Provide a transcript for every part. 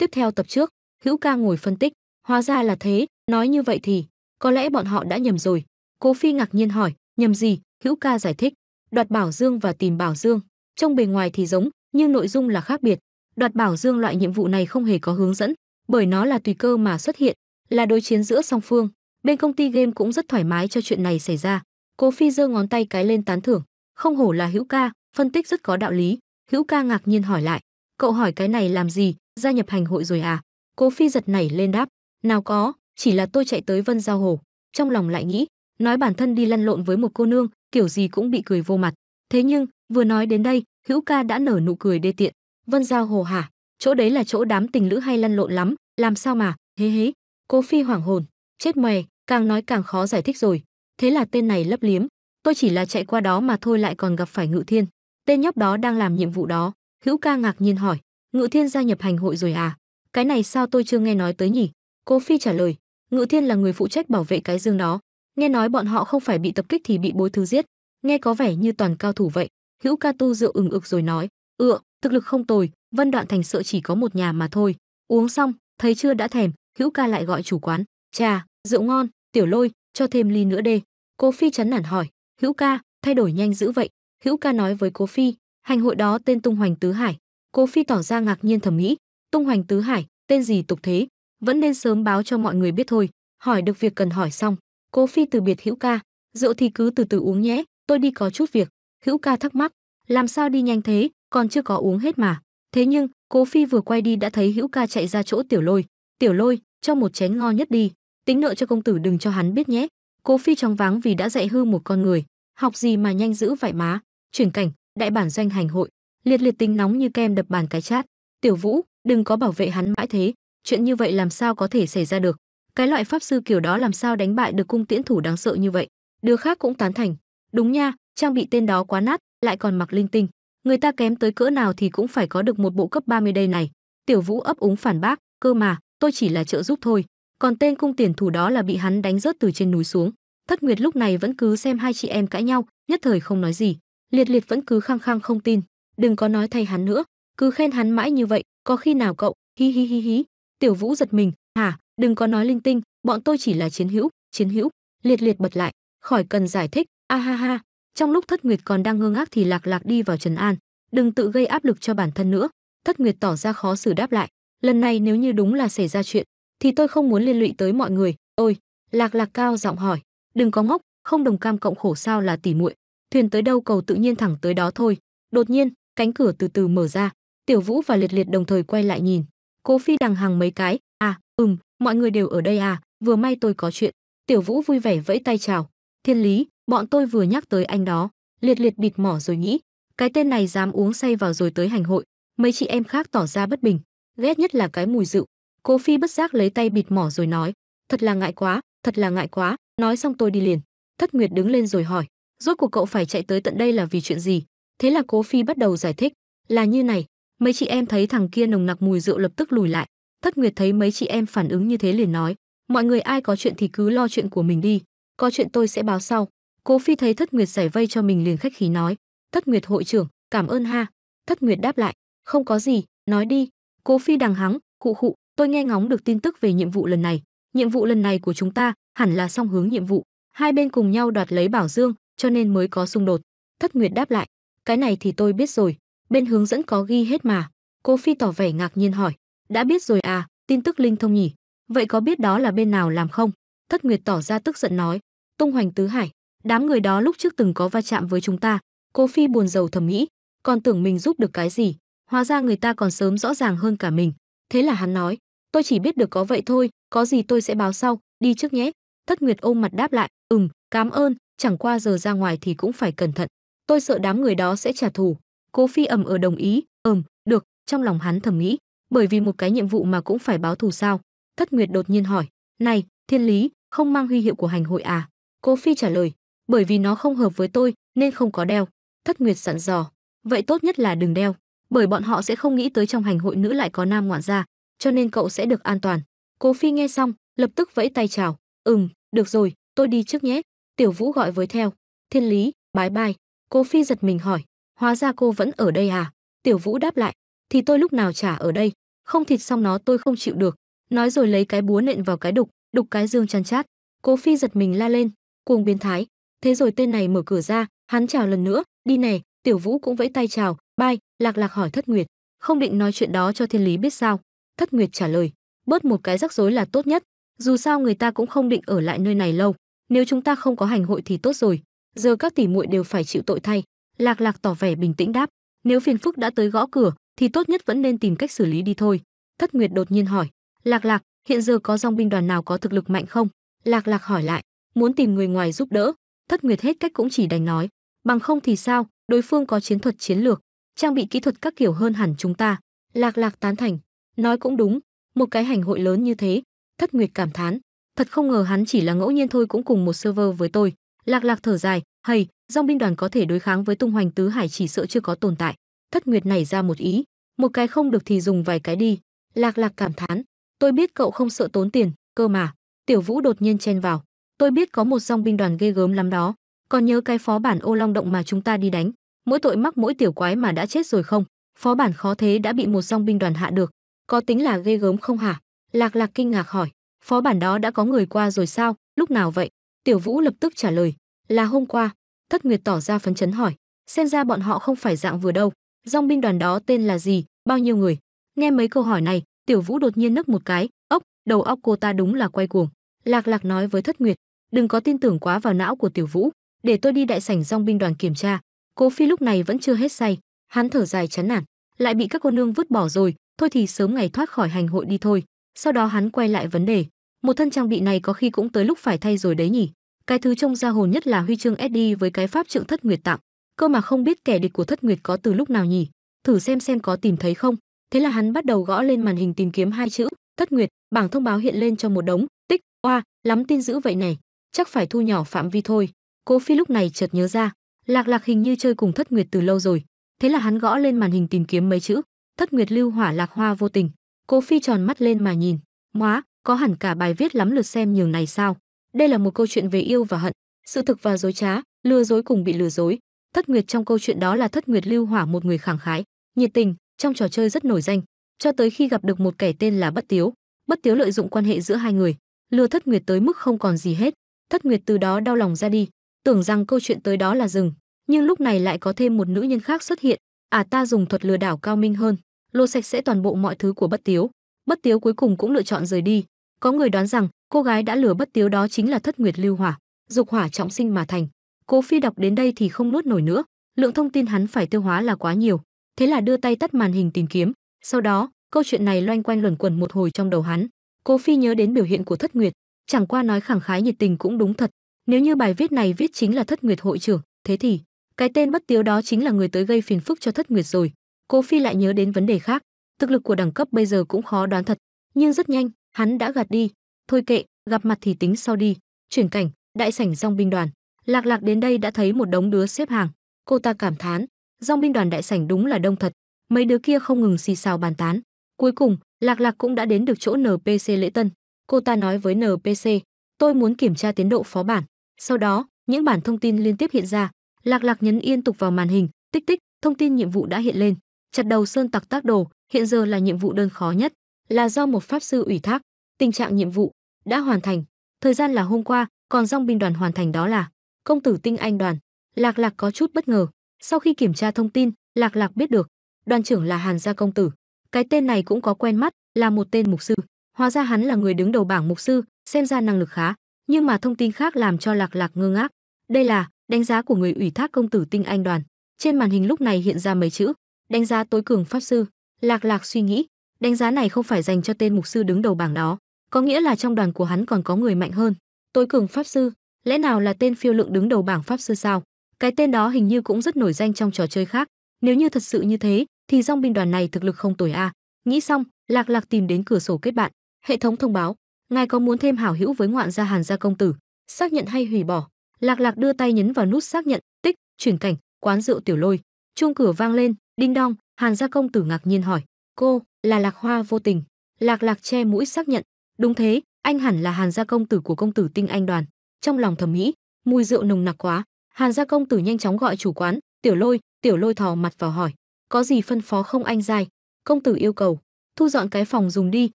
Tiếp theo tập trước, Hữu Ca ngồi phân tích, hóa ra là thế, nói như vậy thì có lẽ bọn họ đã nhầm rồi. Cố Phi ngạc nhiên hỏi, nhầm gì? Hữu Ca giải thích, đoạt Bảo Dương và tìm Bảo Dương, trong bề ngoài thì giống, nhưng nội dung là khác biệt. Đoạt Bảo Dương loại nhiệm vụ này không hề có hướng dẫn, bởi nó là tùy cơ mà xuất hiện, là đối chiến giữa song phương. Bên công ty game cũng rất thoải mái cho chuyện này xảy ra. Cố Phi giơ ngón tay cái lên tán thưởng, không hổ là Hữu Ca, phân tích rất có đạo lý. Hữu Ca ngạc nhiên hỏi lại, cậu hỏi cái này làm gì? gia nhập hành hội rồi à? Cố Phi giật nảy lên đáp, nào có, chỉ là tôi chạy tới Vân Giao Hồ. Trong lòng lại nghĩ, nói bản thân đi lăn lộn với một cô nương, kiểu gì cũng bị cười vô mặt. Thế nhưng, vừa nói đến đây, Hữu Ca đã nở nụ cười đê tiện. Vân Giao Hồ hả? Chỗ đấy là chỗ đám tình lữ hay lăn lộn lắm, làm sao mà, hế hế. Cố Phi hoảng hồn, chết mè, càng nói càng khó giải thích rồi. Thế là tên này lấp liếm, tôi chỉ là chạy qua đó mà thôi lại còn gặp phải Ngự Thiên. Tên nhóc đó đang làm nhiệm vụ đó. Hữu Ca ngạc nhiên hỏi, Ngự Thiên gia nhập hành hội rồi à? Cái này sao tôi chưa nghe nói tới nhỉ? Cố Phi trả lời, Ngự Thiên là người phụ trách bảo vệ cái dương đó, nghe nói bọn họ không phải bị tập kích thì bị bối thứ giết, nghe có vẻ như toàn cao thủ vậy. Hữu Ca Tu rượu ừng ực rồi nói, "Ựa, thực lực không tồi, Vân Đoạn Thành sợ chỉ có một nhà mà thôi." Uống xong, thấy chưa đã thèm, Hữu Ca lại gọi chủ quán, "Trà, rượu ngon, Tiểu Lôi, cho thêm ly nữa đi. Cố Phi chán nản hỏi, "Hữu Ca, thay đổi nhanh dữ vậy?" Hữu Ca nói với Cố Phi, "Hành hội đó tên Tung Hoành Tứ Hải, Cố Phi tỏ ra ngạc nhiên thẩm nghĩ, tung hoành tứ hải, tên gì tục thế, vẫn nên sớm báo cho mọi người biết thôi, hỏi được việc cần hỏi xong, Cố Phi từ biệt Hữu Ca, rượu thì cứ từ từ uống nhé, tôi đi có chút việc. Hữu Ca thắc mắc, làm sao đi nhanh thế, còn chưa có uống hết mà. Thế nhưng, Cố Phi vừa quay đi đã thấy Hữu Ca chạy ra chỗ Tiểu Lôi, "Tiểu Lôi, cho một chén ngon nhất đi, tính nợ cho công tử đừng cho hắn biết nhé." Cố Phi trong váng vì đã dạy hư một con người, học gì mà nhanh dữ vậy má. Chuyển cảnh, đại bản doanh hành hội liệt liệt tính nóng như kem đập bàn cái chát tiểu vũ đừng có bảo vệ hắn mãi thế chuyện như vậy làm sao có thể xảy ra được cái loại pháp sư kiểu đó làm sao đánh bại được cung tiễn thủ đáng sợ như vậy đứa khác cũng tán thành đúng nha trang bị tên đó quá nát lại còn mặc linh tinh người ta kém tới cỡ nào thì cũng phải có được một bộ cấp 30 đây này tiểu vũ ấp úng phản bác cơ mà tôi chỉ là trợ giúp thôi còn tên cung tiễn thủ đó là bị hắn đánh rớt từ trên núi xuống thất nguyệt lúc này vẫn cứ xem hai chị em cãi nhau nhất thời không nói gì liệt liệt vẫn cứ khăng khăng không tin đừng có nói thầy hắn nữa, cứ khen hắn mãi như vậy, có khi nào cậu, hi hi hi hi. Tiểu Vũ giật mình, hả, đừng có nói linh tinh, bọn tôi chỉ là chiến hữu, chiến hữu, liệt liệt bật lại, khỏi cần giải thích, a ha ha. Trong lúc Thất Nguyệt còn đang ngơ ngác thì Lạc Lạc đi vào trần an, đừng tự gây áp lực cho bản thân nữa. Thất Nguyệt tỏ ra khó xử đáp lại, lần này nếu như đúng là xảy ra chuyện, thì tôi không muốn liên lụy tới mọi người. Ôi, Lạc Lạc cao giọng hỏi, đừng có ngốc, không đồng cam cộng khổ sao là tỉ muội, thuyền tới đâu cầu tự nhiên thẳng tới đó thôi. Đột nhiên, cánh cửa từ từ mở ra tiểu vũ và liệt liệt đồng thời quay lại nhìn cố phi đằng hàng mấy cái à ừm mọi người đều ở đây à vừa may tôi có chuyện tiểu vũ vui vẻ vẫy tay chào thiên lý bọn tôi vừa nhắc tới anh đó liệt liệt bịt mỏ rồi nghĩ cái tên này dám uống say vào rồi tới hành hội mấy chị em khác tỏ ra bất bình ghét nhất là cái mùi rượu cố phi bất giác lấy tay bịt mỏ rồi nói thật là ngại quá thật là ngại quá nói xong tôi đi liền thất nguyệt đứng lên rồi hỏi rốt cuộc cậu phải chạy tới tận đây là vì chuyện gì Thế là Cố Phi bắt đầu giải thích, là như này, mấy chị em thấy thằng kia nồng nặc mùi rượu lập tức lùi lại. Thất Nguyệt thấy mấy chị em phản ứng như thế liền nói, mọi người ai có chuyện thì cứ lo chuyện của mình đi, có chuyện tôi sẽ báo sau. Cố Phi thấy Thất Nguyệt giải vây cho mình liền khách khí nói, Thất Nguyệt hội trưởng, cảm ơn ha. Thất Nguyệt đáp lại, không có gì, nói đi. Cố Phi đằng hắng, cụ cụ tôi nghe ngóng được tin tức về nhiệm vụ lần này. Nhiệm vụ lần này của chúng ta hẳn là song hướng nhiệm vụ, hai bên cùng nhau đoạt lấy bảo dương, cho nên mới có xung đột. Thất Nguyệt đáp lại, cái này thì tôi biết rồi, bên hướng dẫn có ghi hết mà. Cô Phi tỏ vẻ ngạc nhiên hỏi, đã biết rồi à, tin tức linh thông nhỉ? Vậy có biết đó là bên nào làm không? Thất Nguyệt tỏ ra tức giận nói, tung hoành tứ hải, đám người đó lúc trước từng có va chạm với chúng ta. Cô Phi buồn rầu thầm nghĩ, còn tưởng mình giúp được cái gì, hóa ra người ta còn sớm rõ ràng hơn cả mình. Thế là hắn nói, tôi chỉ biết được có vậy thôi, có gì tôi sẽ báo sau, đi trước nhé. Thất Nguyệt ôm mặt đáp lại, ừm, cảm ơn, chẳng qua giờ ra ngoài thì cũng phải cẩn thận tôi sợ đám người đó sẽ trả thù cố phi ầm ở ừ đồng ý ầm được trong lòng hắn thầm nghĩ bởi vì một cái nhiệm vụ mà cũng phải báo thù sao thất nguyệt đột nhiên hỏi này thiên lý không mang huy hiệu của hành hội à cố phi trả lời bởi vì nó không hợp với tôi nên không có đeo thất nguyệt dặn dò vậy tốt nhất là đừng đeo bởi bọn họ sẽ không nghĩ tới trong hành hội nữ lại có nam ngoạn gia cho nên cậu sẽ được an toàn cố phi nghe xong lập tức vẫy tay chào ừm được rồi tôi đi trước nhé tiểu vũ gọi với theo thiên lý bái bai Cô Phi giật mình hỏi, hóa ra cô vẫn ở đây à? Tiểu Vũ đáp lại, thì tôi lúc nào chả ở đây, không thịt xong nó tôi không chịu được. Nói rồi lấy cái búa nện vào cái đục, đục cái dương chăn chát. Cô Phi giật mình la lên, cuồng biến thái. Thế rồi tên này mở cửa ra, hắn chào lần nữa, đi nè, Tiểu Vũ cũng vẫy tay chào, bay. lạc lạc hỏi Thất Nguyệt, không định nói chuyện đó cho Thiên Lý biết sao? Thất Nguyệt trả lời, bớt một cái rắc rối là tốt nhất, dù sao người ta cũng không định ở lại nơi này lâu, nếu chúng ta không có hành hội thì tốt rồi, giờ các tỷ muội đều phải chịu tội thay lạc lạc tỏ vẻ bình tĩnh đáp nếu phiền phức đã tới gõ cửa thì tốt nhất vẫn nên tìm cách xử lý đi thôi thất nguyệt đột nhiên hỏi lạc lạc hiện giờ có dòng binh đoàn nào có thực lực mạnh không lạc lạc hỏi lại muốn tìm người ngoài giúp đỡ thất nguyệt hết cách cũng chỉ đành nói bằng không thì sao đối phương có chiến thuật chiến lược trang bị kỹ thuật các kiểu hơn hẳn chúng ta lạc lạc tán thành nói cũng đúng một cái hành hội lớn như thế thất nguyệt cảm thán thật không ngờ hắn chỉ là ngẫu nhiên thôi cũng cùng một server với tôi lạc lạc thở dài hay dòng binh đoàn có thể đối kháng với tung hoành tứ hải chỉ sợ chưa có tồn tại thất nguyệt nảy ra một ý một cái không được thì dùng vài cái đi lạc lạc cảm thán tôi biết cậu không sợ tốn tiền cơ mà tiểu vũ đột nhiên chen vào tôi biết có một dòng binh đoàn ghê gớm lắm đó còn nhớ cái phó bản ô long động mà chúng ta đi đánh mỗi tội mắc mỗi tiểu quái mà đã chết rồi không phó bản khó thế đã bị một dòng binh đoàn hạ được có tính là ghê gớm không hả lạc lạc kinh ngạc hỏi phó bản đó đã có người qua rồi sao lúc nào vậy Tiểu Vũ lập tức trả lời, là hôm qua. Thất Nguyệt tỏ ra phấn chấn hỏi, xem ra bọn họ không phải dạng vừa đâu, dòng binh đoàn đó tên là gì, bao nhiêu người? Nghe mấy câu hỏi này, Tiểu Vũ đột nhiên nấc một cái, ốc, đầu óc cô ta đúng là quay cuồng. Lạc Lạc nói với Thất Nguyệt, đừng có tin tưởng quá vào não của Tiểu Vũ, để tôi đi đại sảnh dòng binh đoàn kiểm tra. Cố Phi lúc này vẫn chưa hết say, hắn thở dài chán nản, lại bị các cô nương vứt bỏ rồi, thôi thì sớm ngày thoát khỏi hành hội đi thôi. Sau đó hắn quay lại vấn đề, một thân trang bị này có khi cũng tới lúc phải thay rồi đấy nhỉ cái thứ trông ra hồn nhất là huy chương sd với cái pháp trượng thất nguyệt tặng cơ mà không biết kẻ địch của thất nguyệt có từ lúc nào nhỉ thử xem xem có tìm thấy không thế là hắn bắt đầu gõ lên màn hình tìm kiếm hai chữ thất nguyệt bảng thông báo hiện lên cho một đống tích oa lắm tin dữ vậy này chắc phải thu nhỏ phạm vi thôi cố phi lúc này chợt nhớ ra lạc lạc hình như chơi cùng thất nguyệt từ lâu rồi thế là hắn gõ lên màn hình tìm kiếm mấy chữ thất nguyệt lưu hỏa lạc hoa vô tình cố phi tròn mắt lên mà nhìn móa có hẳn cả bài viết lắm lượt xem nhường này sao? Đây là một câu chuyện về yêu và hận, sự thực và dối trá, lừa dối cùng bị lừa dối. Thất Nguyệt trong câu chuyện đó là Thất Nguyệt Lưu Hỏa một người khẳng khái, nhiệt tình, trong trò chơi rất nổi danh, cho tới khi gặp được một kẻ tên là Bất Tiếu. Bất Tiếu lợi dụng quan hệ giữa hai người, lừa Thất Nguyệt tới mức không còn gì hết. Thất Nguyệt từ đó đau lòng ra đi, tưởng rằng câu chuyện tới đó là dừng, nhưng lúc này lại có thêm một nữ nhân khác xuất hiện, à ta dùng thuật lừa đảo cao minh hơn, lô sạch sẽ toàn bộ mọi thứ của Bất Tiếu. Bất Tiếu cuối cùng cũng lựa chọn rời đi. Có người đoán rằng cô gái đã lừa Bất Tiếu đó chính là Thất Nguyệt Lưu Hỏa, dục hỏa trọng sinh mà thành. Cố Phi đọc đến đây thì không nuốt nổi nữa, lượng thông tin hắn phải tiêu hóa là quá nhiều, thế là đưa tay tắt màn hình tìm kiếm. Sau đó, câu chuyện này loanh quanh luẩn quẩn một hồi trong đầu hắn. Cố Phi nhớ đến biểu hiện của Thất Nguyệt, chẳng qua nói khẳng khái nhiệt tình cũng đúng thật. Nếu như bài viết này viết chính là Thất Nguyệt hội trưởng, thế thì cái tên bất tiếu đó chính là người tới gây phiền phức cho Thất Nguyệt rồi. Cố Phi lại nhớ đến vấn đề khác, Thực lực của đẳng cấp bây giờ cũng khó đoán thật, nhưng rất nhanh, hắn đã gạt đi, thôi kệ, gặp mặt thì tính sau đi. Chuyển cảnh, đại sảnh dòng binh đoàn, Lạc Lạc đến đây đã thấy một đống đứa xếp hàng, cô ta cảm thán, dòng binh đoàn đại sảnh đúng là đông thật, mấy đứa kia không ngừng xì xào bàn tán. Cuối cùng, Lạc Lạc cũng đã đến được chỗ NPC lễ tân. Cô ta nói với NPC, tôi muốn kiểm tra tiến độ phó bản. Sau đó, những bản thông tin liên tiếp hiện ra. Lạc Lạc nhấn yên tục vào màn hình, tích tích, thông tin nhiệm vụ đã hiện lên. Chặt đầu sơn tặc tác đồ, hiện giờ là nhiệm vụ đơn khó nhất, là do một pháp sư ủy thác, tình trạng nhiệm vụ đã hoàn thành, thời gian là hôm qua, còn dòng binh đoàn hoàn thành đó là công tử tinh anh đoàn. Lạc Lạc có chút bất ngờ, sau khi kiểm tra thông tin, Lạc Lạc biết được, đoàn trưởng là Hàn gia công tử, cái tên này cũng có quen mắt, là một tên mục sư, hóa ra hắn là người đứng đầu bảng mục sư, xem ra năng lực khá, nhưng mà thông tin khác làm cho Lạc Lạc ngơ ngác. Đây là đánh giá của người ủy thác công tử tinh anh đoàn. Trên màn hình lúc này hiện ra mấy chữ: đánh giá tối cường pháp sư. Lạc Lạc suy nghĩ, đánh giá này không phải dành cho tên mục sư đứng đầu bảng đó, có nghĩa là trong đoàn của hắn còn có người mạnh hơn. Tối cường pháp sư, lẽ nào là tên phiêu lượng đứng đầu bảng pháp sư sao? Cái tên đó hình như cũng rất nổi danh trong trò chơi khác, nếu như thật sự như thế, thì dòng binh đoàn này thực lực không tồi a. Nghĩ xong, Lạc Lạc tìm đến cửa sổ kết bạn, hệ thống thông báo, ngài có muốn thêm hảo hữu với ngoạn gia Hàn gia công tử, xác nhận hay hủy bỏ? Lạc Lạc đưa tay nhấn vào nút xác nhận, tích, chuyển cảnh, quán rượu tiểu lôi. Chuông cửa vang lên, đinh đong, Hàn gia công tử ngạc nhiên hỏi, cô là Lạc Hoa vô tình. Lạc Lạc che mũi xác nhận, đúng thế, anh hẳn là Hàn gia công tử của công tử tinh anh đoàn. Trong lòng thầm nghĩ, mùi rượu nồng nặc quá. Hàn gia công tử nhanh chóng gọi chủ quán, tiểu lôi, tiểu lôi thò mặt vào hỏi, có gì phân phó không anh dài? Công tử yêu cầu, thu dọn cái phòng dùng đi,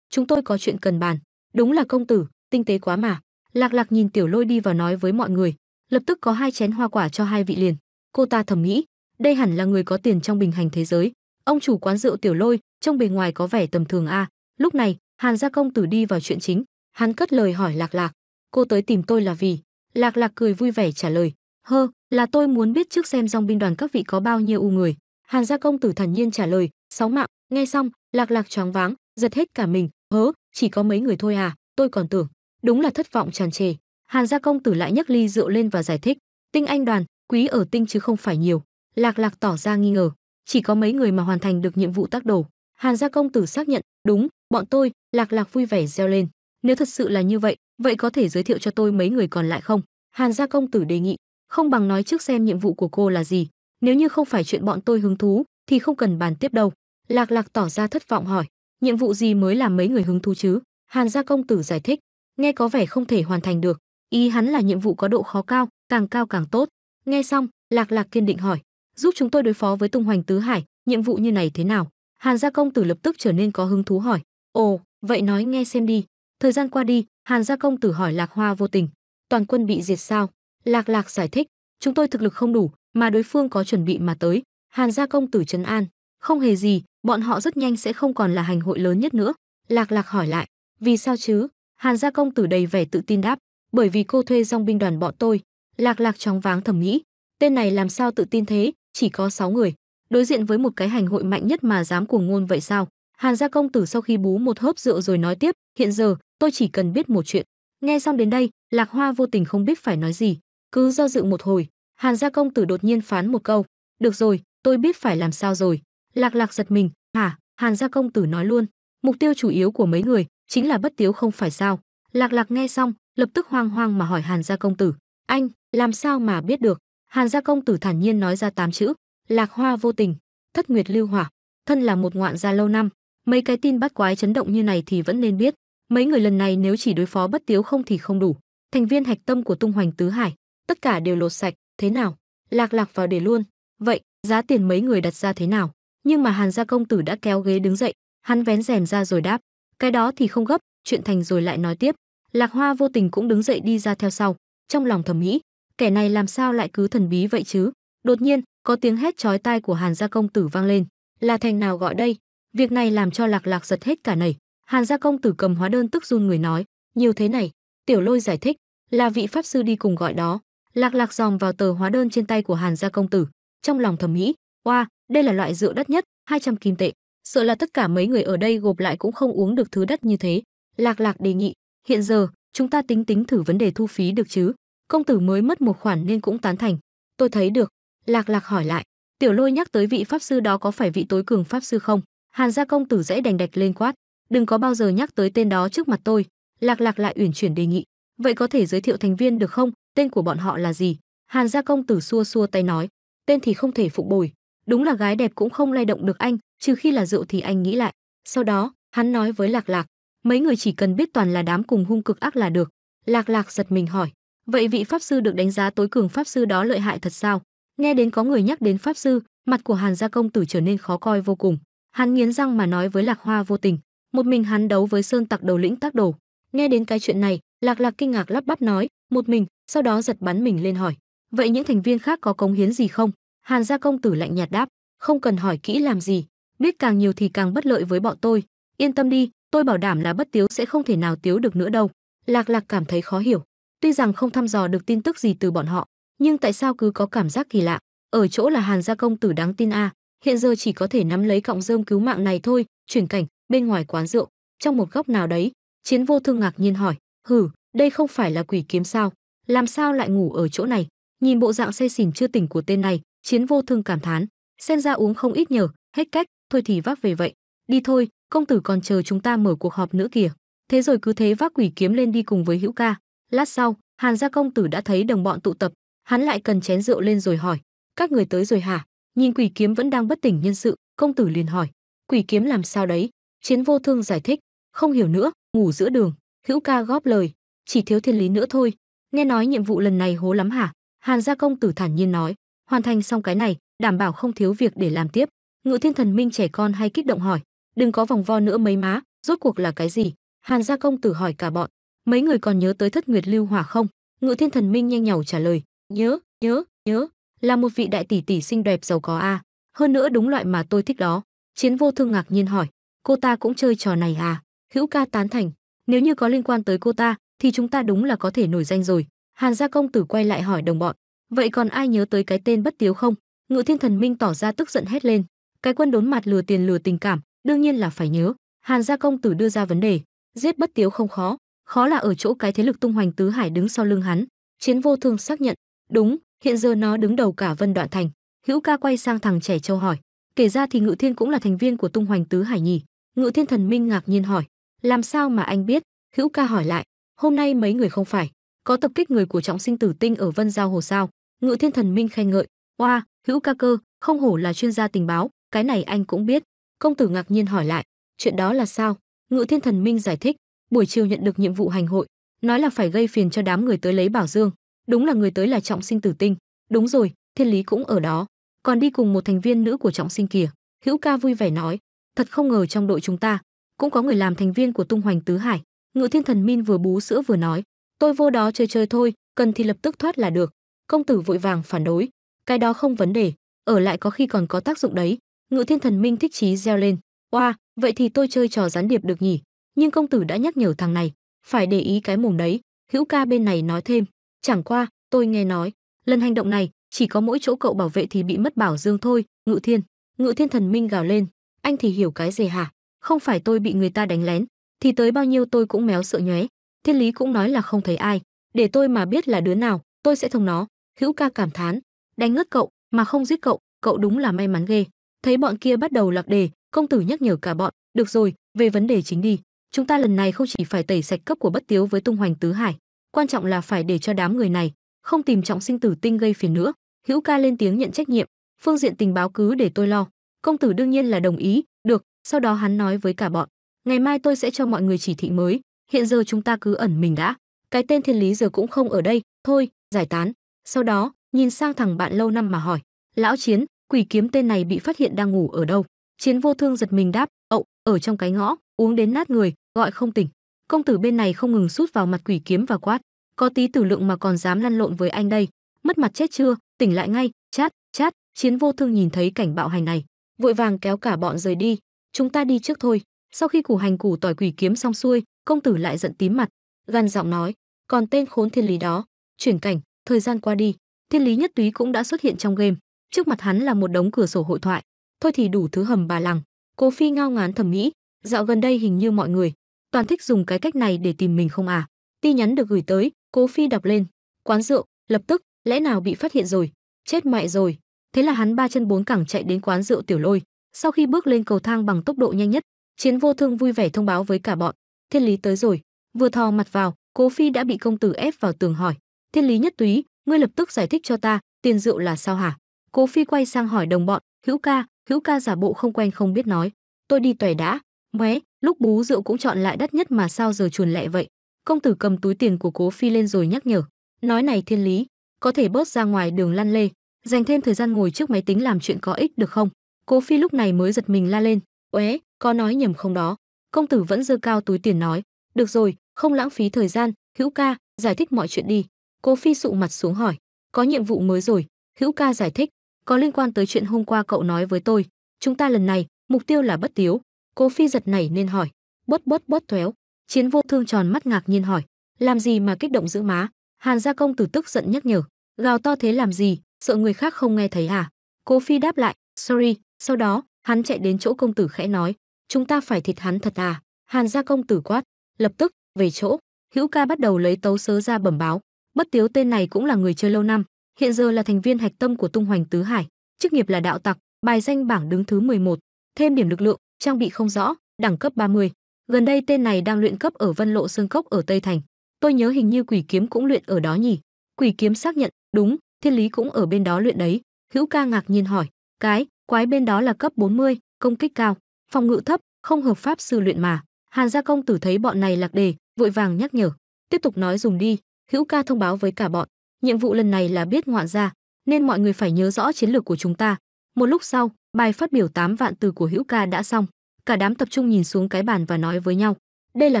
chúng tôi có chuyện cần bàn. Đúng là công tử, tinh tế quá mà. Lạc lạc nhìn tiểu lôi đi vào nói với mọi người, lập tức có hai chén hoa quả cho hai vị liền. Cô ta thầm nghĩ, đây hẳn là người có tiền trong bình hành thế giới. Ông chủ quán rượu Tiểu Lôi, trông bề ngoài có vẻ tầm thường a. À. Lúc này, Hàn Gia công tử đi vào chuyện chính, hắn cất lời hỏi Lạc Lạc, "Cô tới tìm tôi là vì?" Lạc Lạc cười vui vẻ trả lời, "Hơ, là tôi muốn biết trước xem dòng binh đoàn các vị có bao nhiêu u người." Hàn Gia công tử thần nhiên trả lời, "Sáu mạng." Nghe xong, Lạc Lạc choáng váng, giật hết cả mình, "Hớ, chỉ có mấy người thôi à? Tôi còn tưởng." Đúng là thất vọng tràn trề. Hàn Gia công tử lại nhấc ly rượu lên và giải thích, "Tinh anh đoàn, quý ở tinh chứ không phải nhiều." Lạc Lạc tỏ ra nghi ngờ, chỉ có mấy người mà hoàn thành được nhiệm vụ tác đồ Hàn gia công tử xác nhận, đúng, bọn tôi, Lạc Lạc vui vẻ reo lên. Nếu thật sự là như vậy, vậy có thể giới thiệu cho tôi mấy người còn lại không? Hàn gia công tử đề nghị, không bằng nói trước xem nhiệm vụ của cô là gì. Nếu như không phải chuyện bọn tôi hứng thú, thì không cần bàn tiếp đâu. Lạc Lạc tỏ ra thất vọng hỏi, nhiệm vụ gì mới làm mấy người hứng thú chứ? Hàn gia công tử giải thích, nghe có vẻ không thể hoàn thành được. Ý hắn là nhiệm vụ có độ khó cao, càng cao càng tốt. Nghe xong, Lạc Lạc kiên định hỏi, giúp chúng tôi đối phó với tung hoành tứ hải nhiệm vụ như này thế nào hàn gia công tử lập tức trở nên có hứng thú hỏi ồ vậy nói nghe xem đi thời gian qua đi hàn gia công tử hỏi lạc hoa vô tình toàn quân bị diệt sao lạc lạc giải thích chúng tôi thực lực không đủ mà đối phương có chuẩn bị mà tới hàn gia công tử trấn an không hề gì bọn họ rất nhanh sẽ không còn là hành hội lớn nhất nữa lạc lạc hỏi lại vì sao chứ hàn gia công tử đầy vẻ tự tin đáp bởi vì cô thuê dòng binh đoàn bọn tôi lạc lạc chóng váng thầm nghĩ tên này làm sao tự tin thế chỉ có 6 người, đối diện với một cái hành hội mạnh nhất mà dám cuồng ngôn vậy sao? Hàn gia công tử sau khi bú một hớp rượu rồi nói tiếp, hiện giờ tôi chỉ cần biết một chuyện. Nghe xong đến đây, Lạc Hoa vô tình không biết phải nói gì, cứ do dự một hồi, Hàn gia công tử đột nhiên phán một câu, "Được rồi, tôi biết phải làm sao rồi." Lạc Lạc giật mình, "Hả?" Hàn gia công tử nói luôn, "Mục tiêu chủ yếu của mấy người chính là bất tiếu không phải sao?" Lạc Lạc nghe xong, lập tức hoang hoang mà hỏi Hàn gia công tử, "Anh làm sao mà biết được?" Hàn gia công tử thản nhiên nói ra tám chữ, lạc hoa vô tình, thất nguyệt lưu hỏa, thân là một ngoạn gia lâu năm, mấy cái tin bắt quái chấn động như này thì vẫn nên biết, mấy người lần này nếu chỉ đối phó bất tiếu không thì không đủ, thành viên hạch tâm của tung hoành tứ hải, tất cả đều lột sạch, thế nào? Lạc lạc vào để luôn. Vậy, giá tiền mấy người đặt ra thế nào? Nhưng mà Hàn gia công tử đã kéo ghế đứng dậy, hắn vén rèm ra rồi đáp, cái đó thì không gấp, chuyện thành rồi lại nói tiếp. Lạc Hoa vô tình cũng đứng dậy đi ra theo sau, trong lòng thầm nghĩ, kẻ này làm sao lại cứ thần bí vậy chứ? Đột nhiên, có tiếng hét chói tai của Hàn Gia công tử vang lên, "Là thành nào gọi đây?" Việc này làm cho Lạc Lạc giật hết cả nảy. Hàn Gia công tử cầm hóa đơn tức run người nói, "Nhiều thế này." Tiểu Lôi giải thích, "Là vị pháp sư đi cùng gọi đó." Lạc Lạc dòm vào tờ hóa đơn trên tay của Hàn Gia công tử, trong lòng thầm nghĩ, "Oa, wow, đây là loại rượu đắt nhất, 200 kim tệ." Sợ là tất cả mấy người ở đây gộp lại cũng không uống được thứ đắt như thế. Lạc Lạc đề nghị, "Hiện giờ, chúng ta tính tính thử vấn đề thu phí được chứ?" công tử mới mất một khoản nên cũng tán thành tôi thấy được lạc lạc hỏi lại tiểu lôi nhắc tới vị pháp sư đó có phải vị tối cường pháp sư không hàn gia công tử dễ đành đạch lên quát đừng có bao giờ nhắc tới tên đó trước mặt tôi lạc lạc lại uyển chuyển đề nghị vậy có thể giới thiệu thành viên được không tên của bọn họ là gì hàn gia công tử xua xua tay nói tên thì không thể phục bồi đúng là gái đẹp cũng không lay động được anh trừ khi là rượu thì anh nghĩ lại sau đó hắn nói với lạc lạc mấy người chỉ cần biết toàn là đám cùng hung cực ác là được lạc lạc giật mình hỏi Vậy vị pháp sư được đánh giá tối cường pháp sư đó lợi hại thật sao? Nghe đến có người nhắc đến pháp sư, mặt của Hàn Gia công tử trở nên khó coi vô cùng. Hắn nghiến răng mà nói với Lạc Hoa vô tình, một mình hắn đấu với Sơn Tặc đầu lĩnh tác đồ. Nghe đến cái chuyện này, Lạc Lạc kinh ngạc lắp bắp nói, một mình, sau đó giật bắn mình lên hỏi, vậy những thành viên khác có cống hiến gì không? Hàn Gia công tử lạnh nhạt đáp, không cần hỏi kỹ làm gì, biết càng nhiều thì càng bất lợi với bọn tôi, yên tâm đi, tôi bảo đảm là bất tiếu sẽ không thể nào tiếu được nữa đâu. Lạc Lạc cảm thấy khó hiểu, Tuy rằng không thăm dò được tin tức gì từ bọn họ, nhưng tại sao cứ có cảm giác kỳ lạ? Ở chỗ là Hàn gia công tử đáng tin a, à, hiện giờ chỉ có thể nắm lấy cọng rơm cứu mạng này thôi, chuyển cảnh, bên ngoài quán rượu, trong một góc nào đấy, Chiến Vô Thương ngạc nhiên hỏi, "Hử, đây không phải là quỷ kiếm sao? Làm sao lại ngủ ở chỗ này?" Nhìn bộ dạng say xỉn chưa tỉnh của tên này, Chiến Vô Thương cảm thán, xem ra uống không ít nhờ, hết cách, thôi thì vác về vậy. Đi thôi, công tử còn chờ chúng ta mở cuộc họp nữa kìa. Thế rồi cứ thế vác quỷ kiếm lên đi cùng với Hữu ca. Lát sau, Hàn gia công tử đã thấy đồng bọn tụ tập, hắn lại cần chén rượu lên rồi hỏi: "Các người tới rồi hả?" Nhìn Quỷ Kiếm vẫn đang bất tỉnh nhân sự, công tử liền hỏi: "Quỷ Kiếm làm sao đấy?" Chiến Vô Thương giải thích: "Không hiểu nữa, ngủ giữa đường." Hữu Ca góp lời: "Chỉ thiếu thiên lý nữa thôi, nghe nói nhiệm vụ lần này hố lắm hả?" Hàn gia công tử thản nhiên nói: "Hoàn thành xong cái này, đảm bảo không thiếu việc để làm tiếp." Ngự Thiên Thần Minh trẻ con hay kích động hỏi: "Đừng có vòng vo nữa mấy má, rốt cuộc là cái gì?" Hàn gia công tử hỏi cả bọn, mấy người còn nhớ tới thất nguyệt lưu hỏa không ngự thiên thần minh nhanh nhảu trả lời nhớ nhớ nhớ là một vị đại tỷ tỷ xinh đẹp giàu có a hơn nữa đúng loại mà tôi thích đó chiến vô thương ngạc nhiên hỏi cô ta cũng chơi trò này à hữu ca tán thành nếu như có liên quan tới cô ta thì chúng ta đúng là có thể nổi danh rồi hàn gia công tử quay lại hỏi đồng bọn vậy còn ai nhớ tới cái tên bất tiếu không ngự thiên thần minh tỏ ra tức giận hét lên cái quân đốn mặt lừa tiền lừa tình cảm đương nhiên là phải nhớ hàn gia công tử đưa ra vấn đề giết bất tiếu không khó khó là ở chỗ cái thế lực tung hoành tứ hải đứng sau lưng hắn chiến vô thương xác nhận đúng hiện giờ nó đứng đầu cả vân đoạn thành hữu ca quay sang thằng trẻ châu hỏi kể ra thì ngự thiên cũng là thành viên của tung hoành tứ hải nhỉ ngự thiên thần minh ngạc nhiên hỏi làm sao mà anh biết hữu ca hỏi lại hôm nay mấy người không phải có tập kích người của trọng sinh tử tinh ở vân giao hồ sao ngự thiên thần minh khen ngợi oa hữu ca cơ không hổ là chuyên gia tình báo cái này anh cũng biết công tử ngạc nhiên hỏi lại chuyện đó là sao ngự thiên thần minh giải thích buổi chiều nhận được nhiệm vụ hành hội, nói là phải gây phiền cho đám người tới lấy bảo dương, đúng là người tới là Trọng Sinh Tử Tinh, đúng rồi, Thiên Lý cũng ở đó, còn đi cùng một thành viên nữ của Trọng Sinh kia. Hữu Ca vui vẻ nói, thật không ngờ trong đội chúng ta cũng có người làm thành viên của Tung Hoành Tứ Hải. Ngự Thiên Thần Min vừa bú sữa vừa nói, tôi vô đó chơi chơi thôi, cần thì lập tức thoát là được. Công tử vội vàng phản đối, cái đó không vấn đề, ở lại có khi còn có tác dụng đấy. Ngự Thiên Thần Minh thích chí reo lên, oa, wow, vậy thì tôi chơi trò gián điệp được nhỉ? nhưng công tử đã nhắc nhở thằng này, phải để ý cái mồm đấy. Hữu ca bên này nói thêm, chẳng qua, tôi nghe nói, lần hành động này, chỉ có mỗi chỗ cậu bảo vệ thì bị mất bảo dương thôi, Ngự Thiên. Ngự Thiên thần minh gào lên, anh thì hiểu cái gì hả? Không phải tôi bị người ta đánh lén, thì tới bao nhiêu tôi cũng méo sợ nhóe. Thiên lý cũng nói là không thấy ai, để tôi mà biết là đứa nào, tôi sẽ thông nó. Hữu ca cảm thán, đánh ngất cậu mà không giết cậu, cậu đúng là may mắn ghê. Thấy bọn kia bắt đầu lạc đề, công tử nhắc nhở cả bọn, được rồi, về vấn đề chính đi chúng ta lần này không chỉ phải tẩy sạch cấp của bất tiếu với tung hoành tứ hải quan trọng là phải để cho đám người này không tìm trọng sinh tử tinh gây phiền nữa hữu ca lên tiếng nhận trách nhiệm phương diện tình báo cứ để tôi lo công tử đương nhiên là đồng ý được sau đó hắn nói với cả bọn ngày mai tôi sẽ cho mọi người chỉ thị mới hiện giờ chúng ta cứ ẩn mình đã cái tên thiên lý giờ cũng không ở đây thôi giải tán sau đó nhìn sang thằng bạn lâu năm mà hỏi lão chiến quỷ kiếm tên này bị phát hiện đang ngủ ở đâu chiến vô thương giật mình đáp ậu ở trong cái ngõ uống đến nát người, gọi không tỉnh. Công tử bên này không ngừng sút vào mặt quỷ kiếm và quát, có tí tử lượng mà còn dám lăn lộn với anh đây, mất mặt chết chưa, tỉnh lại ngay, chát, chát, chiến vô thương nhìn thấy cảnh bạo hành này, vội vàng kéo cả bọn rời đi, chúng ta đi trước thôi. Sau khi củ hành củ tỏi quỷ kiếm xong xuôi, công tử lại giận tím mặt, gan giọng nói, còn tên khốn thiên lý đó, chuyển cảnh, thời gian qua đi, thiên lý nhất túy cũng đã xuất hiện trong game, trước mặt hắn là một đống cửa sổ hội thoại, thôi thì đủ thứ hầm bà lằng. Cố Phi ngao ngán thẩm mỹ. Dạo gần đây hình như mọi người toàn thích dùng cái cách này để tìm mình không à? Tin nhắn được gửi tới, Cố Phi đọc lên. Quán rượu, lập tức, lẽ nào bị phát hiện rồi? Chết mẹ rồi. Thế là hắn ba chân bốn cẳng chạy đến quán rượu Tiểu Lôi, sau khi bước lên cầu thang bằng tốc độ nhanh nhất, Chiến Vô Thương vui vẻ thông báo với cả bọn, Thiên Lý tới rồi. Vừa thò mặt vào, Cố Phi đã bị công tử ép vào tường hỏi, "Thiên Lý nhất túy, ngươi lập tức giải thích cho ta, tiền rượu là sao hả?" Cố Phi quay sang hỏi đồng bọn, "Hữu ca, Hữu ca giả bộ không quen không biết nói, tôi đi tòe đã." Bé, lúc bú rượu cũng chọn lại đắt nhất mà sao giờ chuồn lẹ vậy? Công tử cầm túi tiền của Cố Phi lên rồi nhắc nhở. Nói này thiên lý, có thể bớt ra ngoài đường lăn lê, dành thêm thời gian ngồi trước máy tính làm chuyện có ích được không? Cố Phi lúc này mới giật mình la lên. Uế, có nói nhầm không đó? Công tử vẫn giơ cao túi tiền nói. Được rồi, không lãng phí thời gian, Hữu ca, giải thích mọi chuyện đi. Cố Phi sụ mặt xuống hỏi. Có nhiệm vụ mới rồi, Hữu ca giải thích. Có liên quan tới chuyện hôm qua cậu nói với tôi. Chúng ta lần này, mục tiêu là bất tiếu, Cố Phi giật nảy nên hỏi, bớt bớt bớt thoéo. Chiến vô thương tròn mắt ngạc nhiên hỏi, làm gì mà kích động dữ má? Hàn gia công tử tức giận nhắc nhở, gào to thế làm gì, sợ người khác không nghe thấy à? Cố Phi đáp lại, sorry, sau đó, hắn chạy đến chỗ công tử khẽ nói, chúng ta phải thịt hắn thật à? Hàn gia công tử quát, lập tức, về chỗ, hữu ca bắt đầu lấy tấu sớ ra bẩm báo, bất tiếu tên này cũng là người chơi lâu năm, hiện giờ là thành viên hạch tâm của tung hoành tứ hải, chức nghiệp là đạo tặc, bài danh bảng đứng thứ 11, thêm điểm lực lượng, trang bị không rõ, đẳng cấp 30. Gần đây tên này đang luyện cấp ở Vân Lộ Sơn Cốc ở Tây Thành. Tôi nhớ hình như Quỷ Kiếm cũng luyện ở đó nhỉ? Quỷ Kiếm xác nhận, đúng, Thiên Lý cũng ở bên đó luyện đấy. Hữu Ca ngạc nhiên hỏi, cái, quái bên đó là cấp 40, công kích cao, phòng ngự thấp, không hợp pháp sư luyện mà. Hàn Gia Công tử thấy bọn này lạc đề, vội vàng nhắc nhở, tiếp tục nói dùng đi, Hữu Ca thông báo với cả bọn, nhiệm vụ lần này là biết ngoạn gia, nên mọi người phải nhớ rõ chiến lược của chúng ta. Một lúc sau, Bài phát biểu 8 vạn từ của Hữu Ca đã xong, cả đám tập trung nhìn xuống cái bàn và nói với nhau, đây là